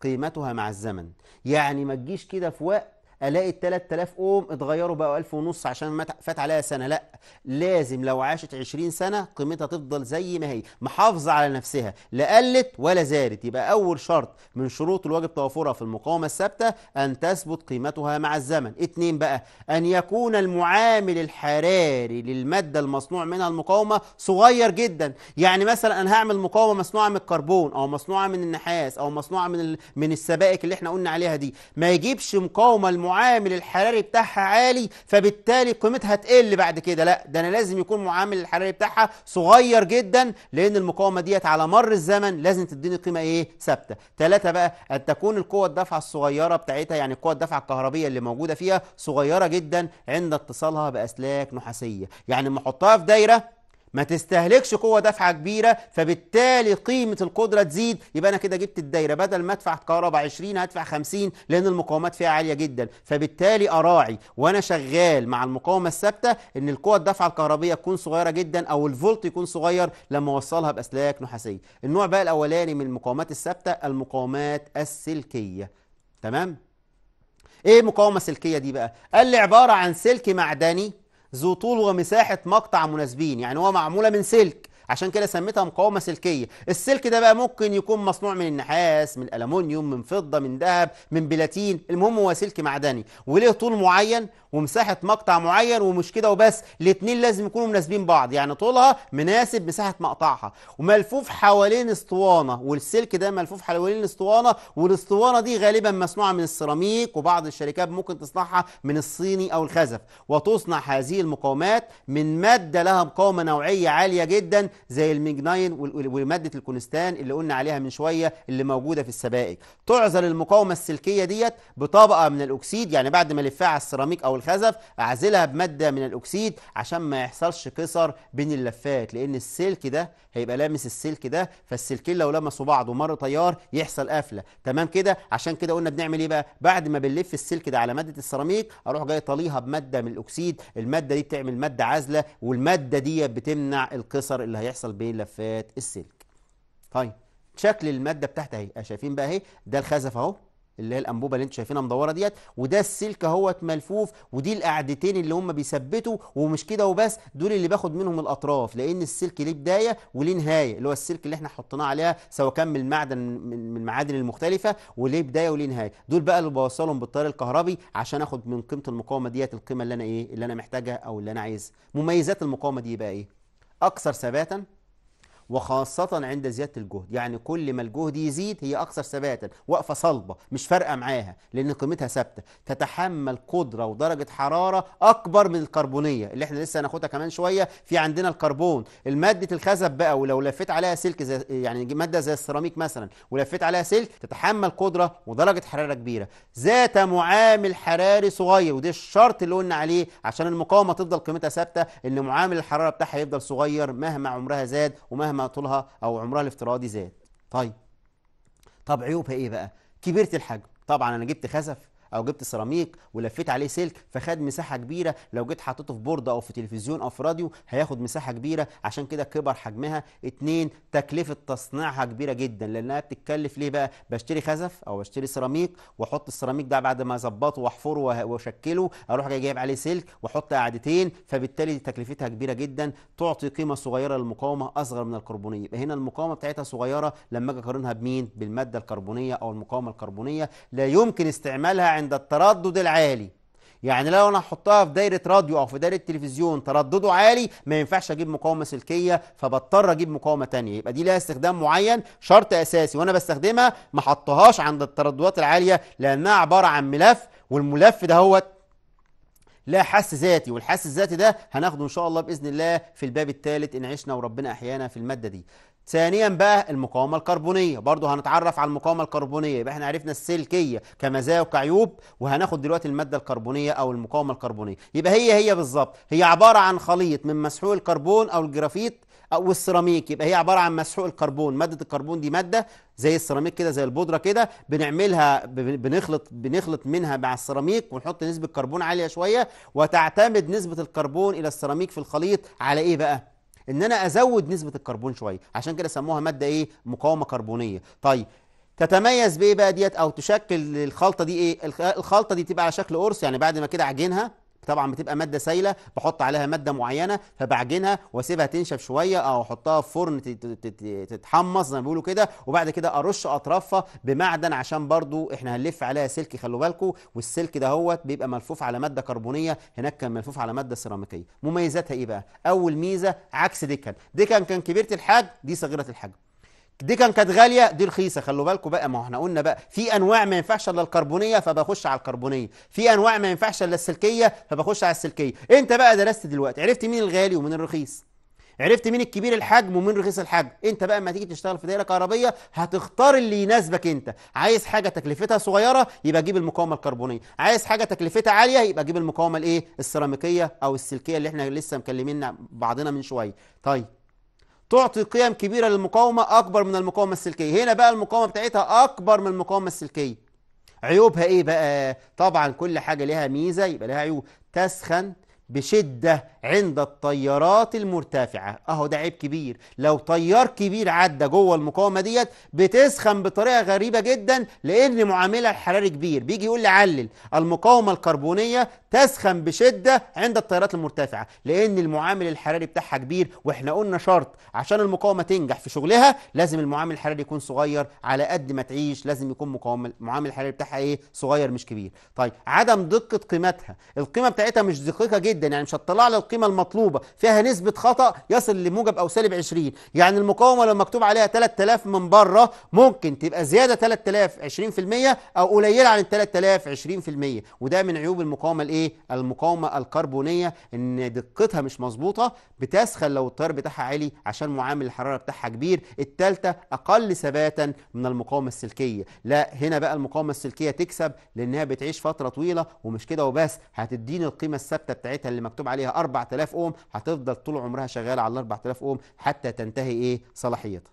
قيمتها مع الزمن يعني ما تجيش كده في وقت الاقي ال 3000 قوم اتغيروا بقوا 1000 ونص عشان فات عليها سنه لا لازم لو عاشت 20 سنه قيمتها تفضل زي ما هي محافظه على نفسها لا قلت ولا زادت يبقى اول شرط من شروط الواجب توافرها في المقاومه الثابته ان تثبت قيمتها مع الزمن اثنين بقى ان يكون المعامل الحراري للماده المصنوع منها المقاومه صغير جدا يعني مثلا انا هعمل مقاومه مصنوعه من الكربون او مصنوعه من النحاس او مصنوعه من من السبائك اللي احنا قلنا عليها دي ما يجيبش مقاومه المعامل الحراري بتاعها عالي فبالتالي قيمتها تقل بعد كده لا ده انا لازم يكون المعامل الحراري بتاعها صغير جدا لان المقاومه ديت على مر الزمن لازم تديني قيمه ايه ثابته ثلاثه بقى ان تكون القوه الدفع الصغيره بتاعتها يعني قوه الدفعه الكهربيه اللي موجوده فيها صغيره جدا عند اتصالها باسلاك نحاسيه يعني لما احطها في دايره ما تستهلكش قوة دفعة كبيرة فبالتالي قيمة القدرة تزيد يبقى أنا كده جبت الدايرة بدل ما أدفع كهرباء 20 هدفع 50 لأن المقاومات فيها عالية جدا فبالتالي أراعي وأنا شغال مع المقاومة الثابتة إن القوة الدفعة الكهربية تكون صغيرة جدا أو الفولت يكون صغير لما أوصلها بأسلاك نحاسية النوع بقى الأولاني من المقاومات الثابتة المقاومات السلكية تمام؟ إيه مقاومة سلكية دي بقى؟ قال لي عبارة عن سلك معدني ذو طول ومساحة مقطع مناسبين يعني هو معمولة من سلك عشان كده سميتها مقاومه سلكيه السلك ده بقى ممكن يكون مصنوع من النحاس من الالومنيوم من فضه من ذهب من بلاتين المهم هو سلك معدني وله طول معين ومساحه مقطع معين ومش كده وبس الاثنين لازم يكونوا مناسبين بعض يعني طولها مناسب مساحه مقطعها وملفوف حوالين اسطوانه والسلك ده ملفوف حوالين اسطوانه والاسطوانه دي غالبا مصنوعه من السيراميك وبعض الشركات ممكن تصنعها من الصيني او الخزف وتصنع هذه المقاومات من ماده لها مقاومه نوعيه عاليه جدا زي المجناين ومادة الكونستان اللي قلنا عليها من شوية اللي موجودة في السبائك تعزل المقاومة السلكية ديت بطبقة من الأكسيد يعني بعد ما ألفها على السيراميك أو الخزف أعزلها بمادة من الأكسيد عشان ما يحصلش كسر بين اللفات لأن السلك ده هيبقى لامس السلك ده فالسلكين لو لمسوا بعض ومر تيار يحصل قفلة تمام كده عشان كده قلنا بنعمل إيه بقى بعد ما بنلف السلك ده على مادة السيراميك أروح جاي طليها بمادة من الأكسيد المادة دي بتعمل مادة عازلة والمادة دي بتمنع الكسر اللي هيحصل هيحصل بين لفات السلك طيب شكل الماده بتاعتها اهي آه، شايفين بقى اهي ده الخزف اهو اللي هي الانبوبه اللي انتوا شايفينها مدوره ديت وده السلك اهوت ملفوف ودي القعدتين اللي هم بيثبتوا ومش كده وبس دول اللي باخد منهم الاطراف لان السلك ليه بدايه وليه نهايه اللي هو السلك اللي احنا حطيناه عليها سواء كان من المعدن من المعادن المختلفه وليه بدايه وليه نهايه دول بقى اللي بوصلهم بالطار الكهربي عشان اخد من قيمه المقاومه ديت القيمه اللي انا ايه اللي انا محتاجها او اللي انا عايزها مميزات المقاومه دي بقى ايه أكثر ثباتا وخاصة عند زيادة الجهد يعني كل ما الجهد يزيد هي أكثر ثباتا واقفة صلبة مش فارقة معاها لأن قيمتها ثابتة تتحمل قدرة ودرجة حرارة أكبر من الكربونية اللي احنا لسه هناخدها كمان شوية في عندنا الكربون المادة الخزب بقى ولو لفيت عليها سلك زي يعني مادة زي السيراميك مثلا ولفيت عليها سلك تتحمل قدرة ودرجة حرارة كبيرة ذات معامل حراري صغير وده الشرط اللي قلنا عليه عشان المقاومة تفضل قيمتها ثابتة إن معامل الحرارة بتاعها يفضل صغير مهما عمرها زاد ومهما مهما طولها أو عمرها الافتراضي زاد طيب طب عيوبها إيه بقى كبيرة الحجم طبعا أنا جبت خزف او جبت سيراميك ولفيت عليه سلك فخد مساحه كبيره لو جيت حطيته في بورد او في تلفزيون او في راديو هياخد مساحه كبيره عشان كده كبر حجمها اتنين تكلفه تصنيعها كبيره جدا لانها بتتكلف ليه بقى بشتري خزف او بشتري سيراميك واحط السيراميك ده بعد ما اظبطه واحفره واشكله اروح جاي جايب عليه سلك واحط قاعدتين فبالتالي تكلفتها كبيره جدا تعطي قيمه صغيره للمقاومه اصغر من الكربونيه يبقى هنا المقاومه بتاعتها صغيره لما اجي اقارنها بمين بالماده الكربونيه او المقاومه الكربونيه لا يمكن استعمالها عند التردد العالي يعني لو انا احطها في دايره راديو او في دايره تلفزيون تردده عالي ما ينفعش اجيب مقاومه سلكيه فبضطر اجيب مقاومه تانية يبقى دي لها استخدام معين شرط اساسي وانا بستخدمها ما احطهاش عند الترددات العاليه لانها عباره عن ملف والملف ده هو لا حس ذاتي والحس الذاتي ده هناخده ان شاء الله باذن الله في الباب الثالث ان عشنا وربنا احيانا في الماده دي ثانيا بقى المقاومة الكربونية برضه هنتعرف على المقاومة الكربونية يبقى احنا عرفنا السلكية كمزايا وكعيوب وهناخد دلوقتي المادة الكربونية او المقاومة الكربونية يبقى هي هي بالظبط هي عبارة عن خليط من مسحوق الكربون او الجرافيت او السيراميك يبقى هي عباره عن مسحوق الكربون ماده الكربون دي ماده زي السيراميك كده زي البودره كده بنعملها بنخلط بنخلط منها مع السيراميك ونحط نسبه كربون عاليه شويه وتعتمد نسبه الكربون الى السيراميك في الخليط على ايه بقى ان انا ازود نسبه الكربون شويه عشان كده سموها ماده ايه مقاومه كربونيه طيب تتميز بايه بقى ديت او تشكل الخلطه دي ايه الخلطه دي تبقى على شكل قرص يعني بعد ما كده عجنها طبعا بتبقى ماده سايله بحط عليها ماده معينه فبعجنها واسيبها تنشف شويه او احطها في فرن تتحمص زي ما بيقولوا كده وبعد كده ارش اطرافها بمعدن عشان برضو احنا هنلف عليها سلك خلوا بالكم والسلك ده هو بيبقى ملفوف على ماده كربونيه هناك كان ملفوف على ماده سيراميكيه مميزاتها ايه بقى اول ميزه عكس دكن دكن كان كبيره الحجم دي صغيره الحجم دي كان كانت غاليه دي رخيصه خلوا بالكم بقى ما احنا قلنا بقى في انواع ما ينفعش الا الكربونيه فبخش على الكربونيه في انواع ما ينفعش الا السلكيه فبخش على السلكيه انت بقى درست دلوقتي عرفت مين الغالي ومين الرخيص عرفت مين الكبير الحجم ومين رخيص الحجم انت بقى اما تيجي تشتغل في دايره كهربيه هتختار اللي يناسبك انت عايز حاجه تكلفتها صغيره يبقى جيب المقاومه الكربونيه عايز حاجه تكلفتها عاليه يبقى جيب المقاومه الايه السيراميكيه او السلكيه اللي احنا لسه مكلمين بعضنا من شويه طيب تعطي قيم كبيرة للمقاومة أكبر من المقاومة السلكية هنا بقى المقاومة بتاعتها أكبر من المقاومة السلكية عيوبها إيه بقى؟ طبعا كل حاجة لها ميزة يبقى لها عيوب تسخن بشدة عند الطيارات المرتفعة اهو ده عيب كبير لو طيار كبير عدى جوه المقاومة ديت بتسخن بطريقة غريبة جدا لان معاملها الحراري كبير بيجي يقول لي علل المقاومة الكربونية تسخن بشدة عند الطيارات المرتفعة لان المعامل الحراري بتاعها كبير واحنا قلنا شرط عشان المقاومة تنجح في شغلها لازم المعامل الحراري يكون صغير على قد ما تعيش لازم يكون مقاومل. المعامل الحراري بتاعها ايه صغير مش كبير طيب عدم دقة قيمتها القيمة بتاعتها مش دقيقة جدا جدا يعني مش هتطلع لي القيمه المطلوبه فيها نسبه خطا يصل لموجب او سالب 20 يعني المقاومه لو مكتوب عليها 3000 من بره ممكن تبقى زياده 3000 20% او قليله عن 3000 20% وده من عيوب المقاومه الايه المقاومه الكربونيه ان دقتها مش مظبوطه بتسخن لو التيار بتاعها عالي عشان معامل الحراره بتاعها كبير الثالثه اقل ثباتا من المقاومه السلكيه لا هنا بقى المقاومه السلكيه تكسب لانها بتعيش فتره طويله ومش كده وبس هتديني القيمه الثابته بتاعتها اللي مكتوب عليها 4000 اوم هتفضل طول عمرها شغاله على 4000 اوم حتى تنتهي ايه صلاحيتها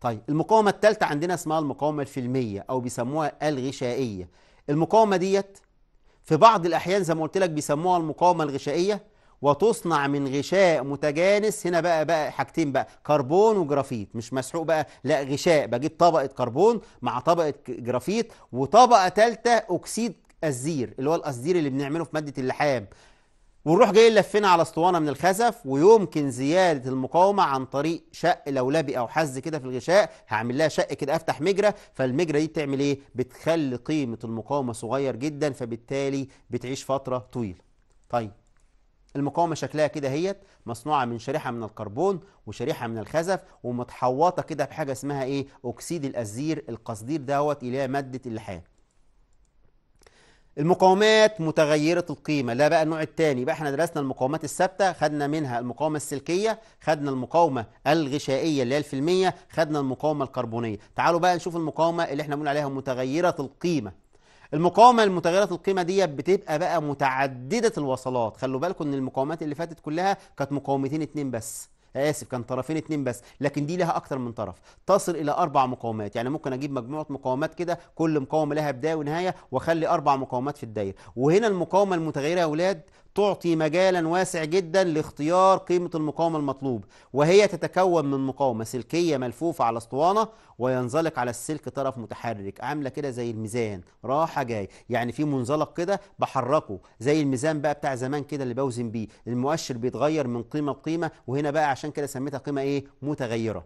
طيب المقاومه الثالثه عندنا اسمها المقاومه الفيلميه او بيسموها الغشائيه المقاومه ديت في بعض الاحيان زي ما قلت لك بيسموها المقاومه الغشائيه وتصنع من غشاء متجانس هنا بقى بقى حاجتين بقى كربون وجرافيت مش مسحوق بقى لا غشاء بجيب طبقه كربون مع طبقه جرافيت وطبقه ثالثه اكسيد القزير اللي هو القصدير اللي بنعمله في مادة اللحام ونروح جاي لفينا على اسطوانه من الخزف ويمكن زياده المقاومه عن طريق شق لولبي او حز كده في الغشاء هعمل لها شق كده افتح مجرى فالمجرى دي بتعمل ايه بتخلي قيمه المقاومه صغير جدا فبالتالي بتعيش فتره طويله طيب المقاومه شكلها كده اهيت مصنوعه من شريحه من الكربون وشريحه من الخزف ومتحوطه كده بحاجه اسمها ايه اكسيد الازير القصدير دوت اللي هي ماده اللحام المقاومات متغيرة القيمة لا بقى النوع الثاني بقى احنا درسنا المقاومات الثابتة خدنا منها المقاومة السلكية خدنا المقاومة الغشائية اللي هي الفيلمية خدنا المقاومة الكربونية تعالوا بقى نشوف المقاومة اللي احنا بنقول عليها متغيرة القيمة المقاومة المتغيرة القيمة دي بتبقى بقى متعددة الوصلات خلوا بالكم ان المقاومات اللي فاتت كلها كانت مقاومتين اتنين بس اسف كان طرفين اتنين بس لكن دي لها اكتر من طرف تصل الى اربع مقاومات يعني ممكن اجيب مجموعه مقاومات كده كل مقاومه لها بدايه ونهايه واخلي اربع مقاومات في الدايره وهنا المقاومه المتغيره يا اولاد تعطي مجالا واسع جدا لاختيار قيمة المقاومة المطلوب وهي تتكون من مقاومة سلكية ملفوفة على اسطوانة وينزلق على السلك طرف متحرك عاملة كده زي الميزان راحة جاي يعني في منزلق كده بحركه زي الميزان بقى بتاع زمان كده اللي بوزن بيه المؤشر بيتغير من قيمة لقيمة وهنا بقى عشان كده سميتها قيمة ايه متغيرة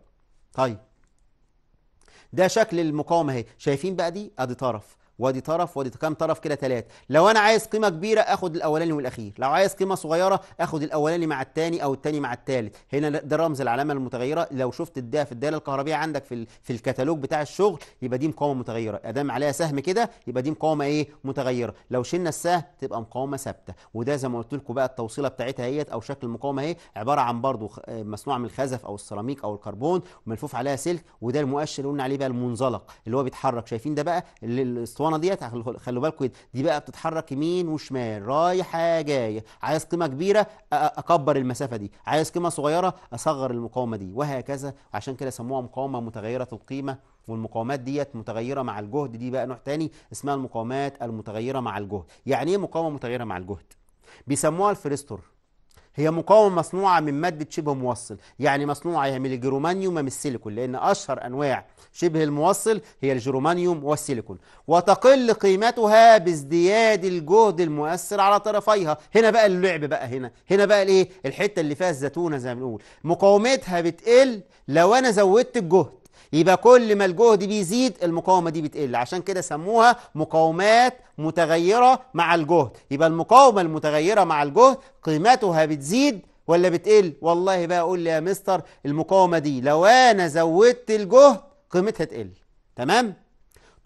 طيب ده شكل المقاومة اهي شايفين بقى دي ادي طرف وادي طرف وادي كام طرف كده ثلاث لو انا عايز قيمه كبيره اخد الاولاني والاخير لو عايز قيمه صغيره اخد الاولاني مع الثاني او الثاني مع الثالث هنا ده رمز العلامه المتغيره لو شفت الداله في الداله الكهربيه عندك في في الكتالوج بتاع الشغل يبقى دي مقاومه متغيره ادام عليها سهم كده يبقى دي مقاومه ايه متغيره لو شلنا السهم تبقى مقاومه ثابته وده زي ما قلت لكم بقى التوصيله بتاعتها اهيت او شكل المقاومه اهي عباره عن برضو آه، مصنوع من الخزف او السيراميك او الكربون وملفوف عليها سلك وده المؤشر اللي قلنا عليه بقى المنزلق اللي هو بيتحرك شايفين ده بقى الاسطوانه الاسطوانه ديت خلوا بالكم دي بقى بتتحرك يمين وشمال رايحه جايه عايز قيمه كبيره اكبر المسافه دي عايز قيمه صغيره اصغر المقاومه دي وهكذا عشان كده سموها مقاومه متغيره القيمه والمقاومات ديت متغيره مع الجهد دي بقى نوع تاني اسمها المقاومات المتغيره مع الجهد يعني ايه مقاومه متغيره مع الجهد بيسموها الفريستور هي مقاومة مصنوعة من مادة شبه موصل يعني مصنوعة يا من الجرومانيوم من السيليكون لأن أشهر أنواع شبه الموصل هي الجرومانيوم والسيليكون وتقل قيمتها بازدياد الجهد المؤثر على طرفيها هنا بقى اللعب بقى هنا هنا بقى الايه الحتة اللي فيها الزتونة زي ما بنقول مقاومتها بتقل لو أنا زودت الجهد يبقى كل ما الجهد بيزيد المقاومة دي بتقل عشان كده سموها مقاومات متغيرة مع الجهد يبقى المقاومة المتغيرة مع الجهد قيمتها بتزيد ولا بتقل والله بقى قول لي يا مستر المقاومة دي لو أنا زودت الجهد قيمتها تقل تمام؟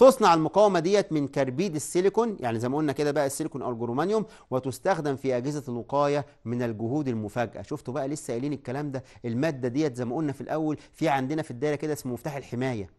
تصنع المقاومة ديت من كربيد السيليكون يعني زي ما قلنا كده بقى السيليكون أو الجرومانيوم وتستخدم في أجهزة الوقاية من الجهود المفاجئة شفتوا بقى لسه قايلين الكلام ده المادة ديت زي ما قلنا في الأول في عندنا في الدايرة كده اسمه مفتاح الحماية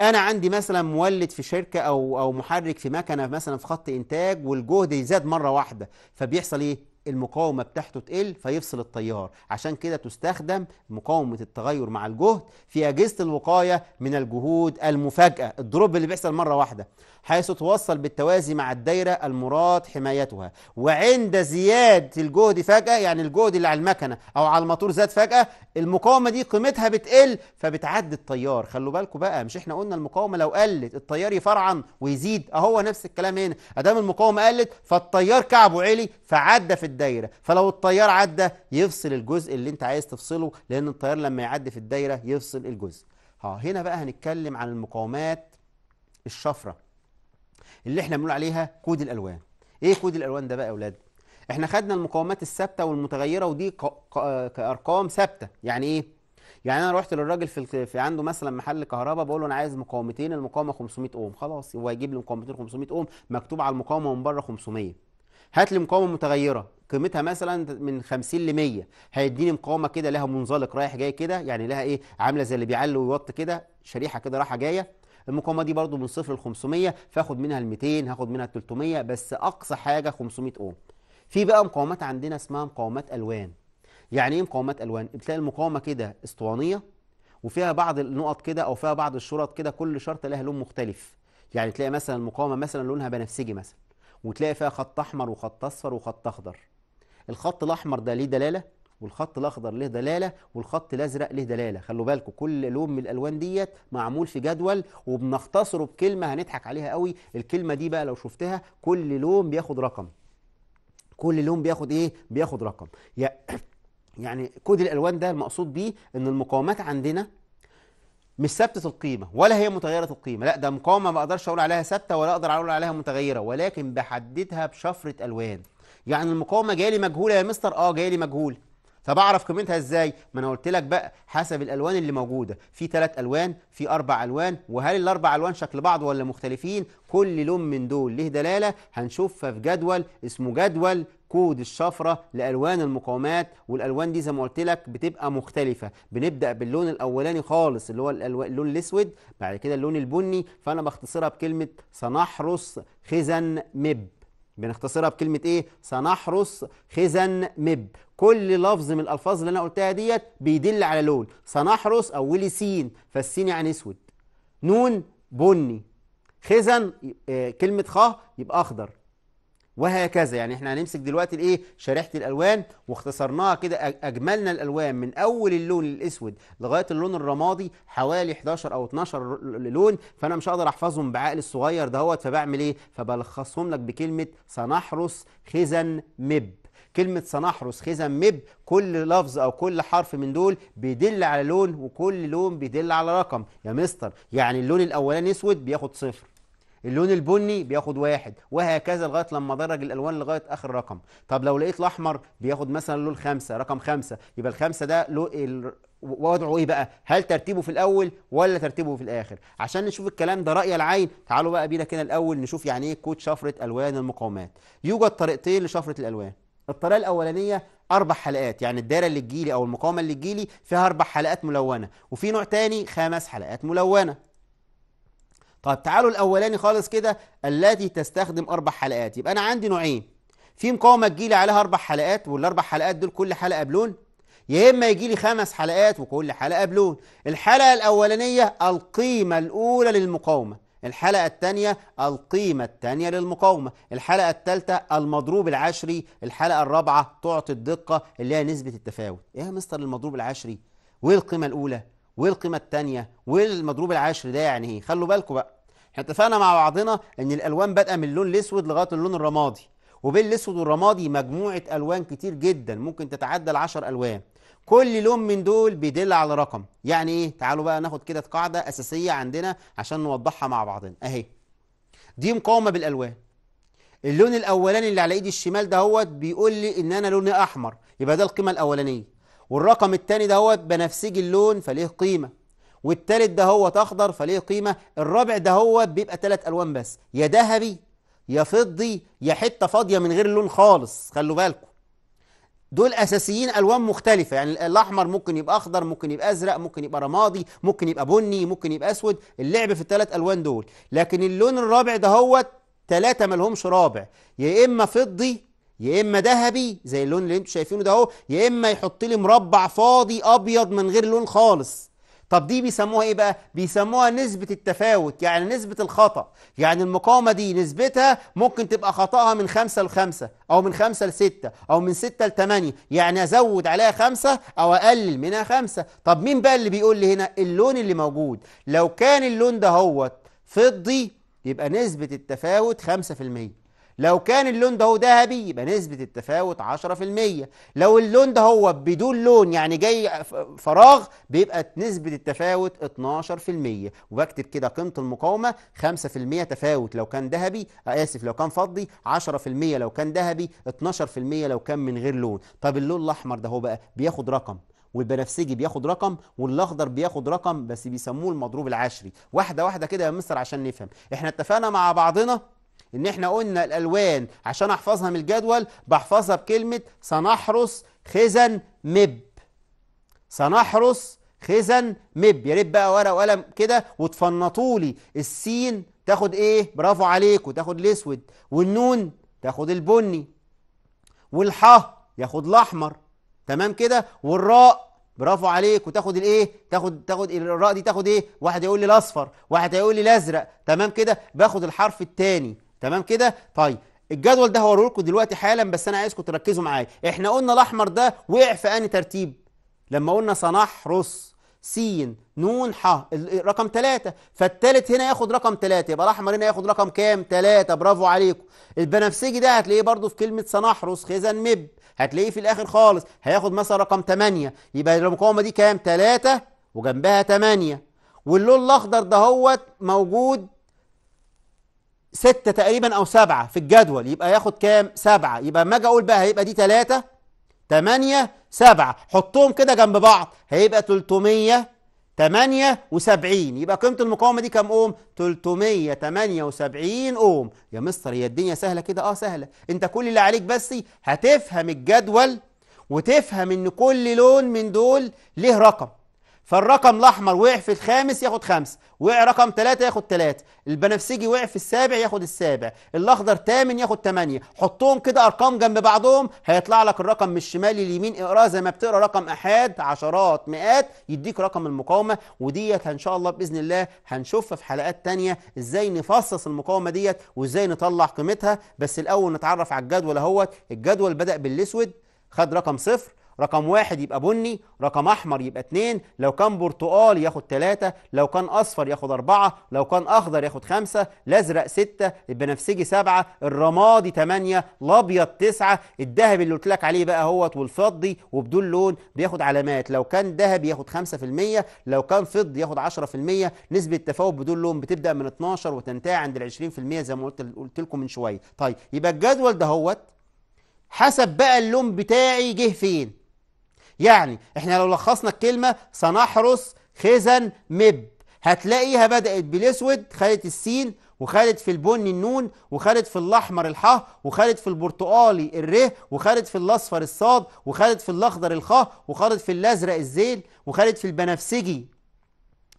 انا عندي مثلا مولد في شركه او او محرك في مكنه مثلا في خط انتاج والجهد يزاد مره واحده فبيحصل ايه المقاومة بتاعته تقل فيفصل التيار عشان كده تستخدم مقاومة التغير مع الجهد في أجهزة الوقاية من الجهود المفاجئة الدروب اللي بيحصل مرة واحدة حيث توصل بالتوازي مع الدايرة المراد حمايتها وعند زيادة الجهد فجأة يعني الجهد اللي على المكنة أو على الموتور زاد فجأة المقاومة دي قيمتها بتقل فبتعدي التيار خلوا بالكم بقى مش احنا قلنا المقاومة لو قلت التيار يفرعن ويزيد أهو نفس الكلام هنا أدام المقاومة قلت فالتيار كعبه عالي فعدى في الدايرة الدايره فلو الطيار عدى يفصل الجزء اللي انت عايز تفصله لان الطيار لما يعدي في الدايره يفصل الجزء ها هنا بقى هنتكلم عن المقاومات الشفره اللي احنا بنقول عليها كود الالوان ايه كود الالوان ده بقى يا اولاد احنا خدنا المقاومات الثابته والمتغيره ودي كارقام ثابته يعني ايه يعني انا رحت للراجل في, في عنده مثلا محل كهرباء بقول له انا عايز مقاومتين المقاومه 500 اوم خلاص هو هيجيب لي مقاومتين 500 اوم مكتوب على المقاومه من بره 500 هات لي مقاومه متغيره قيمتها مثلا من 50 ل 100 هيديني مقاومه كده لها منزلق رايح جاي كده يعني لها ايه عامله زي اللي بيعلي ويوطي كده شريحه كده رايحه جايه المقاومه دي برضو من صفر ل 500 فاخد منها ال 200 هاخد منها ال 300 بس اقصى حاجه 500 اوم في بقى مقاومات عندنا اسمها مقاومات الوان يعني ايه مقاومات الوان بتلاقي المقاومه كده اسطوانيه وفيها بعض النقط كده او فيها بعض الشرط كده كل شرط لها لون مختلف يعني تلاقي مثلا المقاومه مثلا لونها بنفسجي مثلا وتلاقي فيها خط احمر وخط اصفر وخط اخضر الخط الاحمر ده ليه دلاله والخط الاخضر له دلاله والخط الازرق له دلاله خلوا بالكم كل لون من الالوان ديت معمول في جدول وبنختصره بكلمه هنضحك عليها قوي الكلمه دي بقى لو شفتها كل لون بياخد رقم كل لون بياخد ايه بياخد رقم يعني كود الالوان ده المقصود بيه ان المقاومات عندنا مش ثابته القيمه ولا هي متغيره القيمه لا ده مقاومه ما اقدرش اقول عليها ثابته ولا اقدر اقول عليها متغيره ولكن بحددها بشفره الوان يعني المقاومه جايه لي مجهوله يا مستر اه جايه لي مجهول طب اعرف قيمتها ازاي ما انا قلت لك بقى حسب الالوان اللي موجوده في ثلاث الوان في اربع الوان وهل الاربع الوان شكل بعض ولا مختلفين كل لون من دول له دلاله هنشوفها في جدول اسمه جدول كود الشفرة لألوان المقاومات والألوان دي زي ما قلت لك بتبقى مختلفة بنبدأ باللون الأولاني خالص اللي هو اللون الأسود بعد كده اللون البني فأنا بختصرها بكلمة سنحرس خزن مب بنختصرها بكلمة إيه؟ سنحرس خزن مب كل لفظ من الألفاظ اللي أنا قلتها ديت بيدل على لون سنحرس أولي سين فالسين يعني أسود نون بني خزن آه، كلمة خه يبقى أخضر وهكذا يعني احنا هنمسك دلوقتي الايه شريحه الالوان واختصرناها كده اجملنا الالوان من اول اللون الاسود لغايه اللون الرمادي حوالي 11 او 12 لون فانا مش هقدر احفظهم بعقل الصغير دهوت فبعمل ايه فبلخصهم لك بكلمه سنحرس خزن مب كلمة سنحرس خزن مب كل لفظ أو كل حرف من دول بيدل على لون وكل لون بيدل على رقم يا مستر يعني اللون الأولاني أسود بياخد صفر اللون البني بياخد واحد وهكذا لغايه لما ادرج الالوان لغايه اخر رقم طب لو لقيت الاحمر بياخد مثلا لون خمسة رقم خمسة يبقى الخمسة ده لو ال... وضعه ايه بقى هل ترتيبه في الاول ولا ترتيبه في الاخر عشان نشوف الكلام ده راي العين تعالوا بقى بينا كده الاول نشوف يعني ايه كود شفره الوان المقاومات يوجد طريقتين لشفره الالوان الطريقه الاولانيه اربع حلقات يعني الدايره اللي تجيلي او المقاومه اللي تجيلي فيها اربع حلقات ملونه وفي نوع تاني خمس حلقات ملونه طب تعالوا الاولاني خالص كده التي تستخدم اربع حلقات يبقى انا عندي نوعين في مقاومه تجي لي عليها اربع حلقات والاربع حلقات دول كل حلقه بلون يا اما يجي لي خمس حلقات وكل حلقه بلون الحلقه الاولانيه القيمه الاولى للمقاومه الحلقة الثانية القيمة الثانية للمقاومة الحلقة الثالثة المضروب العشري الحلقة الرابعة تعطي الدقة اللي هي نسبة التفاوت ايه يا مستر المضروب العشري وايه القيمة الاولى والقيمة التانية والمضروب العاشر ده يعني ايه خلوا بالكم بقى احنا اتفقنا مع بعضنا ان الالوان بادئه من اللون الاسود لغايه اللون الرمادي وبين الاسود والرمادي مجموعه الوان كتير جدا ممكن تتعدى ال 10 الوان كل لون من دول بيدل على رقم يعني ايه تعالوا بقى ناخد كده قاعده اساسيه عندنا عشان نوضحها مع بعضنا اهي دي مقاومه بالالوان اللون الاولاني اللي على ايدي الشمال دهوت بيقول لي ان انا لوني احمر يبقى ده القيمه الاولانيه والرقم الثاني ده هو بنفسجي اللون فليه قيمة والثالث ده هو أخضر فليه قيمة الرابع ده هو بيبقى ثلاث ألوان بس يا ذهبي يا فضي يا حتة فاضية من غير اللون خالص خلوا بالكم دول اساسيين الوان مختلفه يعني الاحمر ممكن يبقى اخضر ممكن يبقى ازرق ممكن يبقى رمادي ممكن يبقى بني ممكن يبقى اسود اللعب في الثلاث الوان دول لكن اللون الرابع ده هو ثلاثه ما لهمش رابع يا اما فضي يا اما ذهبي زي اللون اللي انتوا شايفينه ده اهو يا اما يحط لي مربع فاضي ابيض من غير لون خالص طب دي بيسموها ايه بقى بيسموها نسبة التفاوت يعني نسبة الخطأ يعني المقاومة دي نسبتها ممكن تبقى خطأها من خمسة لخمسة او من خمسة لستة او من ستة 8 يعني ازود عليها خمسة او اقلل منها خمسة طب مين بقى اللي بيقول لي هنا اللون اللي موجود لو كان اللون ده هوت فضي يبقى نسبة التفاوت 5% لو كان اللون ده هو ذهبي يبقى نسبة التفاوت 10% لو اللون ده هو بدون لون يعني جاي فراغ بيبقى نسبة التفاوت 12% وبكتب كده قيمة المقاومة 5% تفاوت لو كان ذهبي آه، آسف لو كان فضي 10% لو كان ذهبي 12% لو كان من غير لون طب اللون الأحمر ده هو بقى بياخد رقم والبنفسجي بياخد رقم والاخضر بياخد رقم بس بيسموه المضروب العشري واحده واحده كده يا مستر عشان نفهم احنا اتفقنا مع بعضنا ان احنا قلنا الالوان عشان احفظها من الجدول بحفظها بكلمه سنحرس خزن مب سنحرس خزن مب يا ريت بقى ورقه وقلم كده وتفنطوا لي السين تاخد ايه برافو عليك وتاخد الاسود والنون تاخد البني والحاء ياخد الاحمر تمام كده والراء برافو عليك وتاخد الايه تاخد تاخد الراء دي تاخد ايه واحد هيقول لي الاصفر واحد هيقول لي الازرق تمام كده باخد الحرف الثاني تمام كده طيب الجدول ده هوريه لكم دلوقتي حالا بس انا عايزكم تركزوا معايا احنا قلنا الاحمر ده وقع في انهي ترتيب لما قلنا رص س ن ح رقم 3 فالتالت هنا ياخد رقم 3 يبقى الاحمر هنا ياخد رقم كام 3 برافو عليكم البنفسجي ده هتلاقيه برضو في كلمه رص خزن مب هتلاقيه في الاخر خالص هياخد مثلا رقم 8 يبقى المقاومه دي كام 3 وجنبها 8 واللون الاخضر ده هوت موجود ستة تقريبا أو سبعة في الجدول يبقى ياخد كام؟ سبعة يبقى ما أجي أقول بقى هيبقى دي تلاتة تمانية سبعة حطهم كده جنب بعض هيبقى 378 يبقى قيمة المقاومة دي كام أوم؟ 378 أوم يا مستر هي الدنيا سهلة كده؟ أه سهلة أنت كل اللي عليك بس هتفهم الجدول وتفهم إن كل لون من دول ليه رقم فالرقم الاحمر وقع في الخامس ياخد خمسه وقع رقم ثلاثة ياخد ثلاثة البنفسجي وقع في السابع ياخد السابع الاخضر ثامن ياخد ثمانية حطهم كده ارقام جنب بعضهم هيطلع لك الرقم من الشمال لليمين اقراه زي ما بتقرا رقم احاد عشرات مئات يديك رقم المقاومه وديت ان شاء الله باذن الله هنشوفها في حلقات ثانيه ازاي نفصص المقاومه ديت وازاي نطلع قيمتها بس الاول نتعرف على الجدول اهوت الجدول بدا بالاسود خد رقم صفر رقم واحد يبقى بني رقم احمر يبقى اتنين لو كان برتقالي ياخد تلاتة لو كان اصفر ياخد اربعة لو كان اخضر ياخد خمسة الازرق ستة البنفسجي سبعة الرمادي تمانية الابيض تسعة الذهب اللي قلت لك عليه بقى اهوت والفضي وبدون لون بياخد علامات لو كان ذهب ياخد 5% لو كان فضي ياخد 10% نسبة التفاوت بدون لون بتبدأ من 12 وتنتهي عند ال 20% زي ما قلت قلت لكم من شوية طيب يبقى الجدول ده هوت حسب بقى اللون بتاعي جه فين يعني احنا لو لخصنا الكلمة سنحرس خزن مب هتلاقيها بدأت بالاسود خدت السين وخدت في البني النون وخدت في الاحمر الحاء وخدت في البرتقالي الره وخدت في الاصفر الصاد وخدت في الاخضر الخاء وخدت في الازرق الزيل وخدت في البنفسجي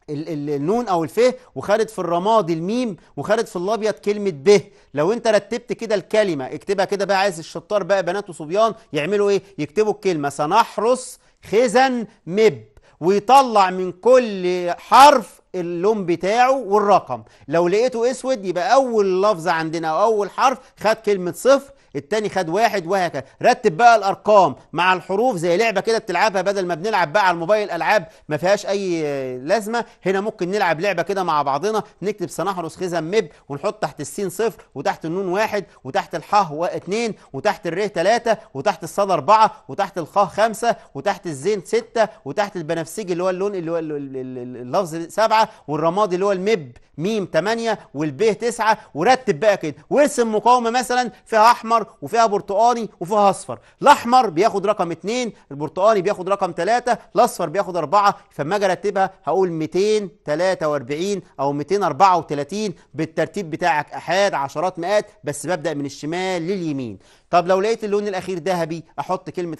النون او الف وخدت في الرمادي الميم وخدت في الابيض كلمه ب لو انت رتبت كده الكلمه اكتبها كده بقى عايز الشطار بقى بنات وصبيان يعملوا ايه يكتبوا الكلمه سنحرس خزن مب ويطلع من كل حرف اللون بتاعه والرقم لو لقيته اسود يبقى اول لفظه عندنا او اول حرف خد كلمه صفر التاني خد واحد وهكذا رتب بقى الارقام مع الحروف زي لعبه كده بتلعبها بدل ما بنلعب بقى على الموبايل العاب ما فيهاش اي لازمه هنا ممكن نلعب لعبه كده مع بعضنا نكتب سنحرس خزم مب ونحط تحت السين صفر وتحت النون واحد وتحت الحاء اتنين وتحت الري تلاته وتحت الصاد اربعه وتحت الخاء خمسه وتحت الزين سته وتحت البنفسجي اللي هو اللون اللي هو اللفظ سبعه والرمادي اللي هو المب ميم 8 والب 9 ورتب بقى كده وارسم مقاومه مثلا فيها احمر وفيها برتقاني وفيها اصفر الاحمر بياخد رقم 2 البرتقاني بياخد رقم 3 الاصفر بياخد 4 فما اجي ارتبها هقول 243 او 234 بالترتيب بتاعك احاد عشرات مئات بس ببدا من الشمال لليمين طب لو لقيت اللون الاخير ذهبي احط كلمه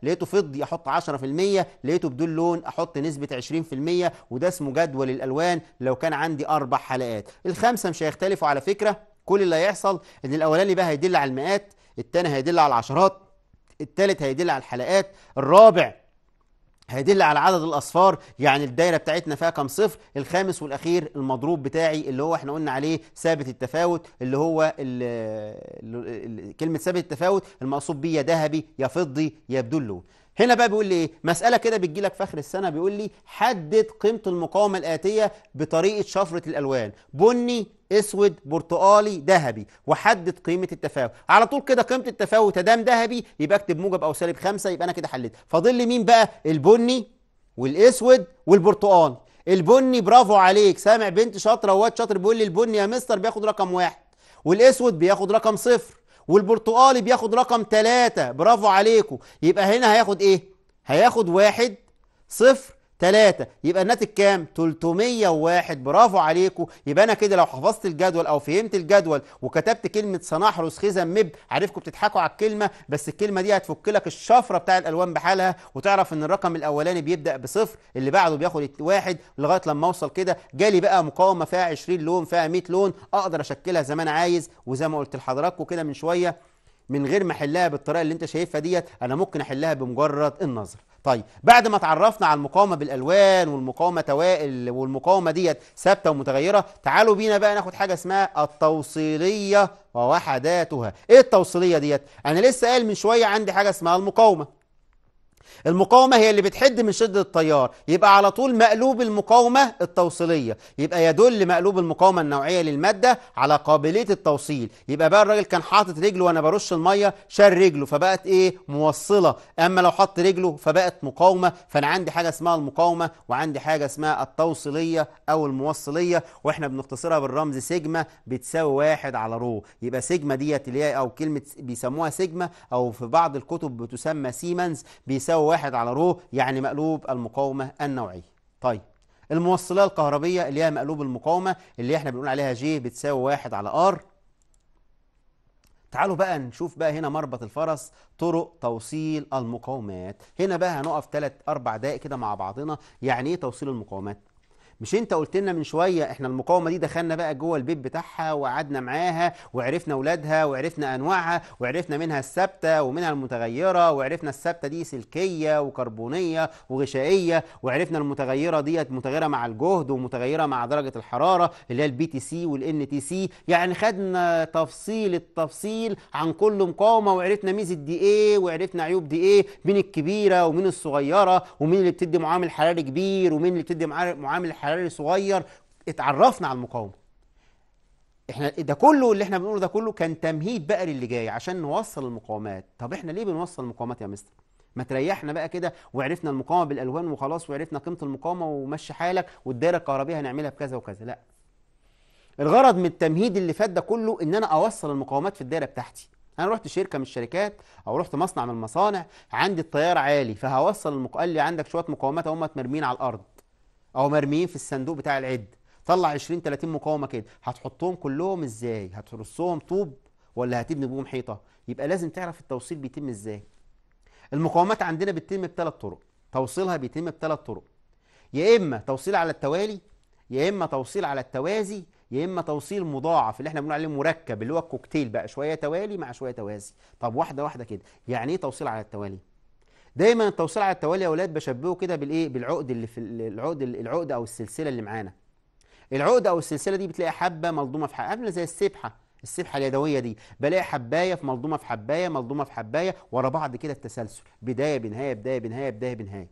5% لقيته فضي احط 10% لقيته بدون لون احط نسبه 20% وده اسمه جدول الالوان لو كان عندي اربع حلقات الخمسه مش هيختلفوا على فكره كل اللي هيحصل ان الاولاني بقى هيدل على المئات الثاني هيدل على العشرات الثالث هيدل على الحلقات الرابع هيدل على عدد الاصفار يعني الدايره بتاعتنا فيها كام صفر الخامس والاخير المضروب بتاعي اللي هو احنا قلنا عليه ثابت التفاوت اللي هو الـ الـ الـ كلمه ثابت التفاوت المقصود بيه يا ذهبي يا فضي يا بدلو هنا بقى بيقول لي ايه مساله كده بتجي لك في اخر السنه بيقول لي حدد قيمه المقاومه الاتيه بطريقه شفره الالوان بني اسود برتقالي ذهبي وحدد قيمه التفاوت على طول كده قيمه التفاوت دام ذهبي يبقى اكتب موجب او سالب خمسة يبقى انا كده حليت فاضل لي مين بقى البني والاسود والبرتقالي البني برافو عليك سامع بنت شاطره وواد شاطر بيقول لي البني يا مستر بياخد رقم واحد والاسود بياخد رقم صفر والبرتقالي بياخد رقم تلاتة برافو عليكم يبقى هنا هياخد ايه هياخد واحد صفر 3 يبقى الناتج كام 301 برافو عليكم يبقى انا كده لو حفظت الجدول او فهمت الجدول وكتبت كلمه صناحرس خزم مب عارفكم بتضحكوا على الكلمه بس الكلمه دي هتفك لك الشفره بتاع الالوان بحالها وتعرف ان الرقم الاولاني بيبدا بصفر اللي بعده بياخد واحد لغايه لما اوصل كده جالي بقى مقاومه فيها 20 لون فيها 100 لون اقدر اشكلها زي ما انا عايز وزي ما قلت لحضراتكم كده من شويه من غير ما احلها بالطريقه اللي انت شايفها ديت انا ممكن احلها بمجرد النظر طيب بعد ما اتعرفنا على المقاومه بالالوان والمقاومه توائل والمقاومه ديت ثابته ومتغيره تعالوا بينا بقى ناخد حاجه اسمها التوصيليه ووحداتها ايه التوصيليه ديت انا لسه قايل من شويه عندي حاجه اسمها المقاومه المقاومة هي اللي بتحد من شدة التيار يبقى على طول مقلوب المقاومة التوصيلية يبقى يدل مقلوب المقاومة النوعية للمادة على قابلية التوصيل يبقى بقى الراجل كان حاطط رجله وانا برش المية شال رجله فبقت ايه موصلة اما لو حط رجله فبقت مقاومة فانا عندي حاجة اسمها المقاومة وعندي حاجة اسمها التوصيلية او الموصلية واحنا بنختصرها بالرمز سيجما بتساوي واحد على رو يبقى سيجما ديت اللي هي او كلمة بيسموها سيجما او في بعض الكتب بتسمى سيمنز بيساوي يساوي واحد على رو يعني مقلوب المقاومة النوعية طيب الموصلة الكهربية اللي هي مقلوب المقاومة اللي احنا بنقول عليها جي بتساوي واحد على ار تعالوا بقى نشوف بقى هنا مربط الفرس طرق توصيل المقاومات هنا بقى هنقف 3 4 دقايق كده مع بعضنا يعني ايه توصيل المقاومات مش انت قلت لنا من شويه احنا المقاومه دي دخلنا بقى جوه البيت بتاعها وقعدنا معاها وعرفنا اولادها وعرفنا انواعها وعرفنا منها الثابته ومنها المتغيره وعرفنا الثابته دي سلكيه وكربونيه وغشائيه وعرفنا المتغيره ديت متغيره مع الجهد ومتغيره مع درجه الحراره اللي هي البي تي سي والان تي سي يعني خدنا تفصيل التفصيل عن كل مقاومه وعرفنا ميزه دي ايه وعرفنا عيوب دي ايه مين الكبيره ومين الصغيره ومين اللي بتدي معامل حراري كبير ومين اللي بتدي معامل حراري حراري صغير اتعرفنا على المقاومه احنا ده كله اللي احنا بنقوله ده كله كان تمهيد بقى للي جاي عشان نوصل المقاومات طب احنا ليه بنوصل المقاومات يا مستر ما تريحنا بقى كده وعرفنا المقاومه بالالوان وخلاص وعرفنا قيمه المقاومه ومشي حالك والدايره الكهربيه هنعملها بكذا وكذا لا الغرض من التمهيد اللي فات ده كله ان انا اوصل المقاومات في الدايره بتاعتي انا رحت شركه من الشركات او رحت مصنع من المصانع عندي التيار عالي فهوصل المقاومه قال لي عندك شويه مقاومات هم مرمين على الارض او مرميين في الصندوق بتاع العد طلع 20 30 مقاومه كده هتحطهم كلهم ازاي هترصهم طوب ولا هتبني بيهم حيطه يبقى لازم تعرف التوصيل بيتم ازاي المقاومات عندنا بتتم بثلاث طرق توصيلها بيتم بثلاث طرق يا اما توصيل على التوالي يا اما توصيل على التوازي يا اما توصيل مضاعف اللي احنا بنقول عليه مركب اللي هو الكوكتيل بقى شويه توالي مع شويه توازي طب واحده واحده كده يعني ايه توصيل على التوالي دايما التوصيل على التوالي يا اولاد بشبهه كده بالايه بالعقد اللي في العقد العقد او السلسله اللي معانا العقد او السلسله دي بتلاقي حبه ملضومه في حبه عامله زي السبحه السبحه اليدويه دي بلاقي حبايه في ملضومه في حبايه ملضومه في حبايه ورا بعض كده التسلسل بدايه بنهايه بدايه بنهايه بدايه بنهايه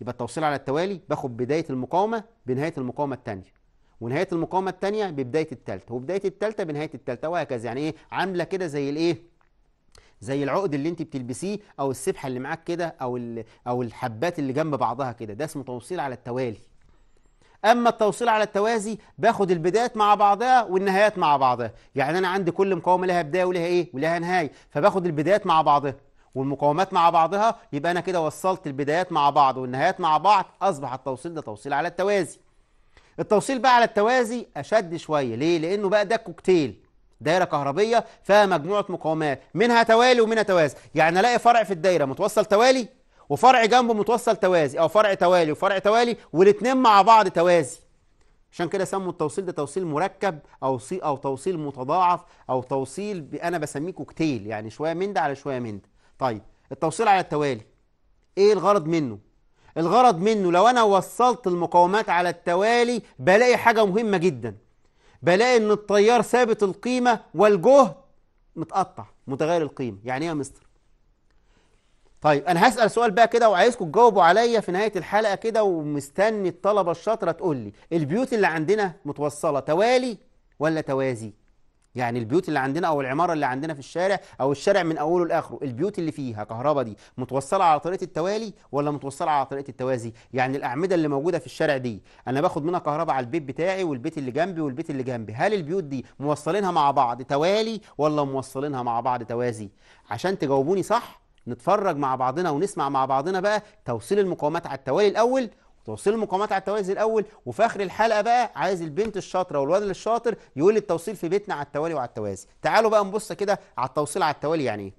يبقى التوصيل على التوالي باخد بدايه المقاومه بنهايه المقاومه الثانيه ونهايه المقاومه الثانيه ببدايه الثالثه وبدايه الثالثه بنهايه الثالثه وهكذا يعني ايه عامله كده زي الايه زي العقد اللي انت بتلبسيه او السبحه اللي معاك كده او او الحبات اللي جنب بعضها كده ده اسمه توصيل على التوالي اما التوصيل على التوازي باخد البدايات مع بعضها والنهايات مع بعضها يعني انا عندي كل مقاومه لها بدايه ولها ايه ولها نهايه فباخد البدايات مع بعضها والمقاومات مع بعضها يبقى انا كده وصلت البدايات مع بعض والنهايات مع بعض اصبح التوصيل ده توصيل على التوازي التوصيل بقى على التوازي اشد شويه ليه لانه بقى ده كوكتيل دايره كهربيه فيها مجموعه مقاومات منها توالي ومنها توازي يعني الاقي فرع في الدايره متوصل توالي وفرع جنبه متوصل توازي او فرع توالي وفرع توالي والاثنين مع بعض توازي عشان كده سموا التوصيل ده توصيل مركب او سي او توصيل متضاعف او توصيل انا بسميه كوكتيل يعني شويه من ده على شويه من ده طيب التوصيل على التوالي ايه الغرض منه الغرض منه لو انا وصلت المقاومات على التوالي بلاقي حاجه مهمه جدا بلاقي ان التيار ثابت القيمه والجهد متقطع متغير القيمه يعني ايه يا مستر طيب انا هسال سؤال بقى كده وعايزكم تجاوبوا عليا في نهايه الحلقه كده ومستني الطلبه الشاطره تقول لي البيوت اللي عندنا متوصله توالي ولا توازي يعني البيوت اللي عندنا او العماره اللي عندنا في الشارع او الشارع من اوله لاخره البيوت اللي فيها كهرباء دي متوصله على طريقه التوالي ولا متوصله على طريقه التوازي يعني الاعمده اللي موجوده في الشارع دي انا باخد منها كهرباء على البيت بتاعي والبيت اللي جنبي والبيت اللي جنبي هل البيوت دي موصلينها مع بعض توالي ولا موصلينها مع بعض توازي عشان تجاوبوني صح نتفرج مع بعضنا ونسمع مع بعضنا بقى توصيل المقاومات على التوالي الاول توصيل المقومات على التوازي الاول وفي اخر الحلقه بقى عايز البنت الشاطره والواد الشاطر يقول التوصيل في بيتنا على التوالي وعلى التوازي تعالوا بقى نبص كده على التوصيل على التوالي يعني ايه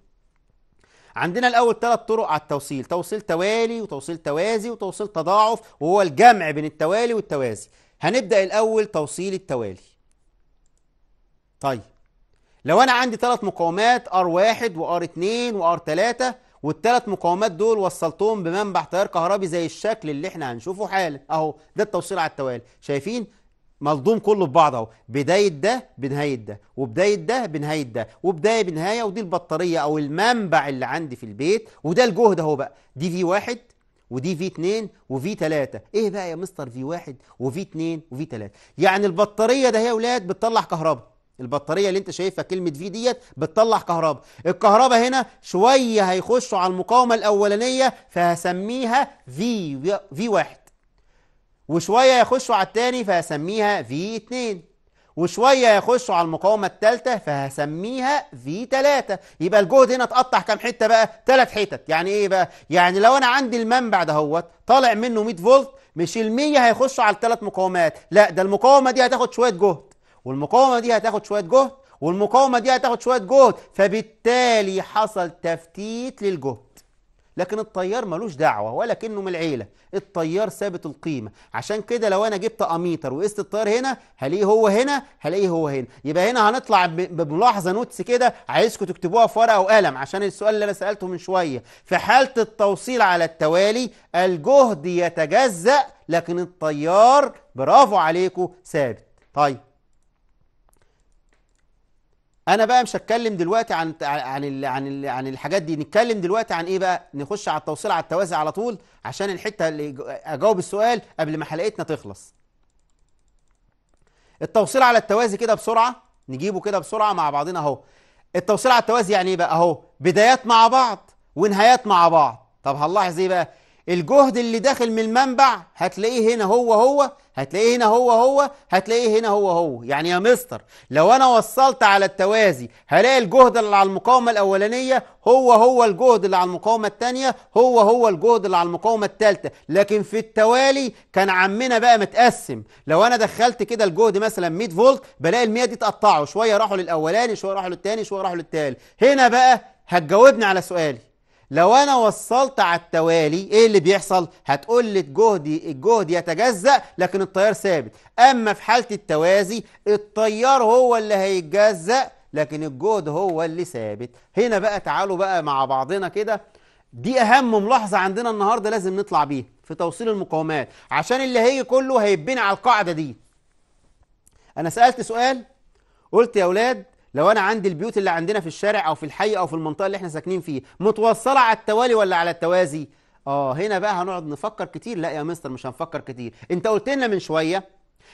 عندنا الاول ثلاث طرق على التوصيل توصيل توالي وتوصيل توازي وتوصيل تضاعف وهو الجمع بين التوالي والتوازي هنبدا الاول توصيل التوالي طيب لو انا عندي ثلاث مقاومات ار1 وار2 وار3 والثلاث مقاومات دول وصلتهم بمنبع تيار كهربي زي الشكل اللي احنا هنشوفه حالا اهو ده التوصيل على التوالي شايفين ملضوم كله في بعض اهو بدايه ده بنهايه ده وبدايه ده بنهايه ده وبدايه بنهايه ودي البطاريه او المنبع اللي عندي في البيت وده الجهد اهو بقى دي في واحد ودي في 2 وفي 3 ايه بقى يا مستر في 1 وفي 2 وفي 3 يعني البطاريه ده هي يا اولاد بتطلع كهرباء البطاريه اللي انت شايفها كلمه في ديت بتطلع كهرباء الكهرباء هنا شويه هيخشوا على المقاومه الاولانيه فهسميها في في واحد وشويه يخشوا على الثاني فهسميها في 2 وشويه يخشوا على المقاومه الثالثه فهسميها في 3 يبقى الجهد هنا اتقطع كام حته بقى ثلاث حتت يعني ايه بقى يعني لو انا عندي المنبع دهوت طالع منه 100 فولت مش ال 100 هيخشوا على الثلاث مقاومات لا ده المقاومه دي هتاخد شويه جهد والمقاومة دي هتاخد شوية جهد والمقاومة دي هتاخد شوية جهد فبالتالي حصل تفتيت للجهد لكن الطيار ملوش دعوة ولا كأنه من العيلة الطيار ثابت القيمة عشان كده لو أنا جبت أميتر وقست الطيار هنا هلاقيه هو هنا هلاقيه هو هنا يبقى هنا هنطلع بملاحظة نوتس كده عايزكم تكتبوها في ورقة وقلم عشان السؤال اللي أنا سألته من شوية في حالة التوصيل على التوالي الجهد يتجزأ لكن الطيار برافو عليكم ثابت طيب انا بقى مش هتكلم دلوقتي عن عن عن عن الحاجات دي نتكلم دلوقتي عن ايه بقى نخش على التوصيل على التوازي على طول عشان الحته اللي اجاوب السؤال قبل ما حلقتنا تخلص التوصيل على التوازي كده بسرعه نجيبه كده بسرعه مع بعضنا اهو التوصيل على التوازي يعني ايه بقى اهو بدايات مع بعض ونهايات مع بعض طب هنلاحظ ايه بقى الجهد اللي داخل من المنبع هتلاقيه هنا هو هو هتلاقيه هنا هو هو هتلاقيه هنا هو هو يعني يا مستر لو انا وصلت على التوازي هلاقي الجهد اللي على المقاومه الاولانيه هو هو الجهد اللي على المقاومه الثانيه هو هو الجهد اللي على المقاومه الثالثه لكن في التوالي كان عمنا بقى متقسم لو انا دخلت كده الجهد مثلا 100 فولت بلاقي ال 100 دي اتقطعوا شويه راحوا للاولاني شويه راحوا للثاني شويه راحوا للثالث هنا بقى هتجاوبني على سؤالي لو انا وصلت على التوالي ايه اللي بيحصل هتقول لي جهدي الجهد يتجزأ لكن التيار ثابت اما في حالة التوازي التيار هو اللي هيتجزأ لكن الجهد هو اللي ثابت هنا بقى تعالوا بقى مع بعضنا كده دي اهم ملاحظة عندنا النهاردة لازم نطلع بيها في توصيل المقاومات عشان اللي هيجي كله هيبني على القاعدة دي انا سألت سؤال قلت يا اولاد لو انا عندي البيوت اللي عندنا في الشارع او في الحي او في المنطقه اللي احنا ساكنين فيه متوصله على التوالي ولا على التوازي اه هنا بقى هنقعد نفكر كتير لا يا مستر مش هنفكر كتير انت قلت لنا من شويه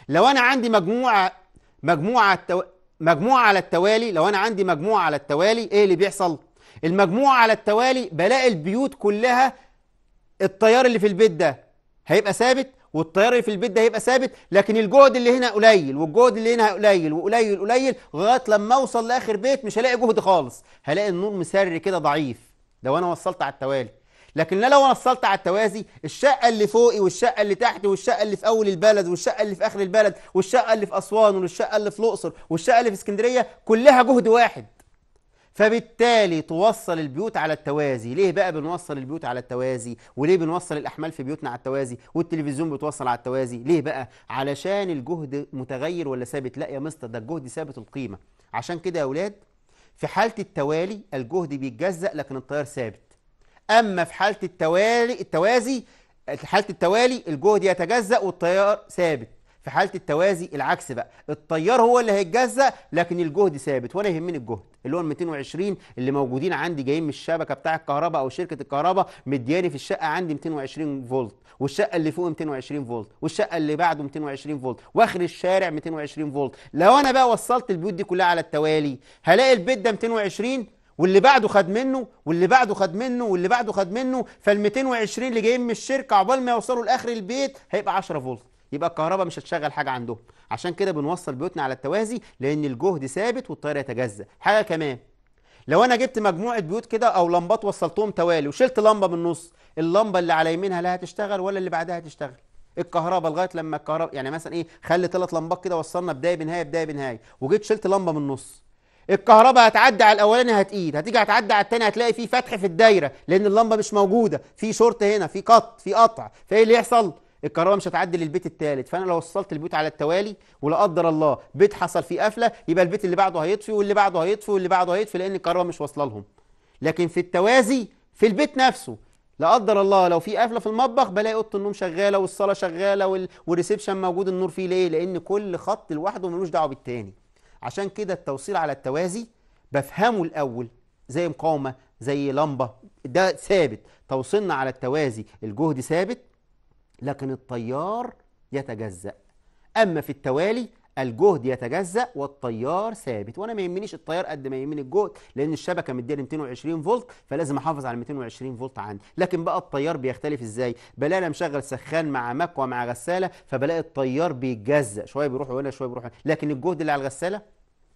لو انا عندي مجموعه مجموعه التو... مجموعه على التوالي لو انا عندي مجموعه على التوالي ايه اللي بيحصل المجموعه على التوالي بلاقي البيوت كلها التيار اللي في البيت ده هيبقى ثابت والتيار في البيت ده هيبقى ثابت لكن الجهد اللي هنا قليل والجهد اللي هنا قليل وقليل قليل لغايه لما اوصل لاخر بيت مش هلاقي جهد خالص هلاقي النور مسري كده ضعيف لو انا وصلت على التوالي لكن لو وصلت على التوازي الشقه اللي فوقي والشقه اللي تحتي والشقه اللي في اول البلد والشقه اللي في اخر البلد والشقه اللي في اسوان والشقه اللي في الاقصر والشقه اللي في اسكندريه كلها جهد واحد فبالتالي توصل البيوت على التوازي ليه بقى بنوصل البيوت على التوازي وليه بنوصل الأحمال في بيوتنا على التوازي والتلفزيون بتوصل على التوازي ليه بقى علشان الجهد متغير ولا ثابت لا يا مستر ده الجهد ثابت القيمة عشان كده يا أولاد في حالة التوالي الجهد بيتجزأ لكن التيار ثابت أما في حالة التوالي التوازي حالة التوالي الجهد يتجزأ والتيار ثابت في حاله التوازي العكس بقى التيار هو اللي هيتجزأ لكن الجهد ثابت ولا يهمني الجهد اللي هو ال 220 اللي موجودين عندي جايين من الشبكه بتاع الكهرباء او شركه الكهرباء مدياني في الشقه عندي 220 فولت والشقه اللي فوق 220 فولت والشقه اللي بعده 220 فولت واخر الشارع 220 فولت لو انا بقى وصلت البيوت دي كلها على التوالي هلاقي البيت ده 220 واللي بعده خد منه واللي بعده خد منه واللي بعده خد منه فال 220 اللي جايين من الشركه عقبال ما يوصلوا لاخر البيت هيبقى 10 فولت يبقى الكهرباء مش هتشغل حاجه عندهم عشان كده بنوصل بيوتنا على التوازي لان الجهد ثابت والتيار يتجزا حاجه كمان لو انا جبت مجموعه بيوت كده او لمبات وصلتهم توالي وشلت لمبه من النص اللمبه اللي على يمينها لا هتشتغل ولا اللي بعدها هتشتغل الكهرباء لغايه لما الكهرباء يعني مثلا ايه خلي ثلاث لمبات كده وصلنا بدايه بنهايه بدايه بنهايه وجيت شلت لمبه من النص الكهرباء هتعدي على الاولاني هتقيد هتيجي هتعدي على الثاني هتلاقي في فتح في الدايره لان اللمبه مش موجوده في شورت هنا في قط في قطع فايه اللي يحصل الكهرباء مش هتعدي للبيت الثالث فانا لو وصلت البيوت على التوالي ولا قدر الله بيت حصل فيه قفله يبقى البيت اللي بعده هيطفي واللي بعده هيطفي واللي بعده هيطفي لان الكهرباء مش واصله لهم لكن في التوازي في البيت نفسه لا قدر الله لو في قفله في المطبخ بلاقي اوضه النوم شغاله والصاله شغاله والريسبشن موجود النور فيه ليه لان كل خط لوحده ملوش دعوه بالتاني عشان كده التوصيل على التوازي بفهمه الاول زي مقاومه زي لمبه ده ثابت توصيلنا على التوازي الجهد ثابت لكن الطيار يتجزأ أما في التوالي الجهد يتجزأ والطيار ثابت وأنا ما يهمنيش الطيار قد ما يهمني الجهد لأن الشبكة مدية 220 فولت فلازم أحافظ على 220 فولت عندي لكن بقى الطيار بيختلف إزاي بلاقي أنا مشغل سخان مع مكوة مع غسالة فبلاقي الطيار بيتجزأ شوية بيروح هنا شوية بيروح هنا لكن الجهد اللي على الغسالة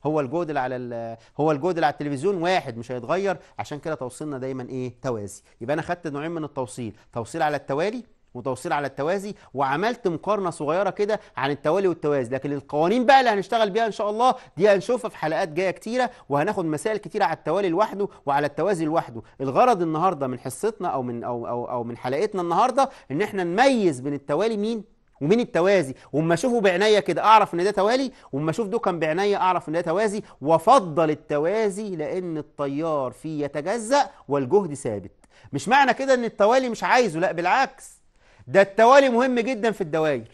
هو الجهد اللي على هو الجهد اللي على التلفزيون واحد مش هيتغير عشان كده توصيلنا دايما ايه توازي يبقى انا خدت نوعين من التوصيل توصيل على التوالي وتوصيل على التوازي وعملت مقارنه صغيره كده عن التوالي والتوازي لكن القوانين بقى اللي هنشتغل بيها ان شاء الله دي هنشوفها في حلقات جايه كتيره وهناخد مسائل كتيره على التوالي لوحده وعلى التوازي لوحده الغرض النهارده من حصتنا او من او او, أو من حلقتنا النهارده ان احنا نميز بين التوالي مين ومين التوازي واما اشوفه بعينيا كده اعرف ان ده توالي واما اشوف كان بعينيا اعرف ان ده توازي وافضل التوازي لان التيار فيه يتجزأ والجهد ثابت مش معنى كده ان التوالي مش عايزه لا بالعكس ده التوالي مهم جدا في الدوائر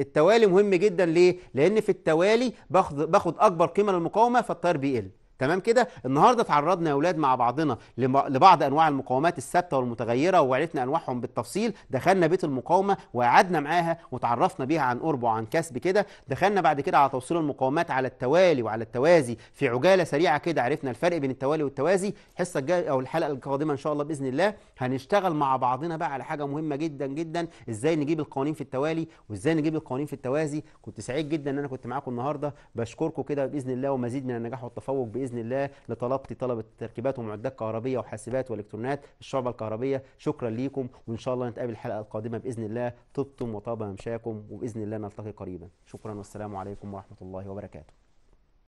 التوالي مهم جدا ليه؟ لأن في التوالي باخد, باخد أكبر قيمة للمقاومة فالتيار بيقل تمام كده النهارده اتعرضنا يا اولاد مع بعضنا لبعض انواع المقاومات الثابته والمتغيره وعرفنا انواعهم بالتفصيل دخلنا بيت المقاومه وقعدنا معاها وتعرفنا بيها عن قرب وعن كسب كده دخلنا بعد كده على توصيل المقاومات على التوالي وعلى التوازي في عجاله سريعه كده عرفنا الفرق بين التوالي والتوازي الحصه الجايه او الحلقه القادمه ان شاء الله باذن الله هنشتغل مع بعضنا بقى على حاجه مهمه جدا جدا ازاي نجيب القوانين في التوالي وازاي نجيب القوانين في التوازي كنت سعيد جدا ان انا كنت معاكم النهارده بشكركم كده باذن الله ومزيد من النجاح والتفوق باذن باذن الله لطلبتي طلبه تركيبات ومعدات كهربيه وحاسبات والكترونات الشعبه الكهربيه شكرا ليكم وان شاء الله نتقابل الحلقه القادمه باذن الله طبتم وطاب ممشاكم وباذن الله نلتقي قريبا شكرا والسلام عليكم ورحمه الله وبركاته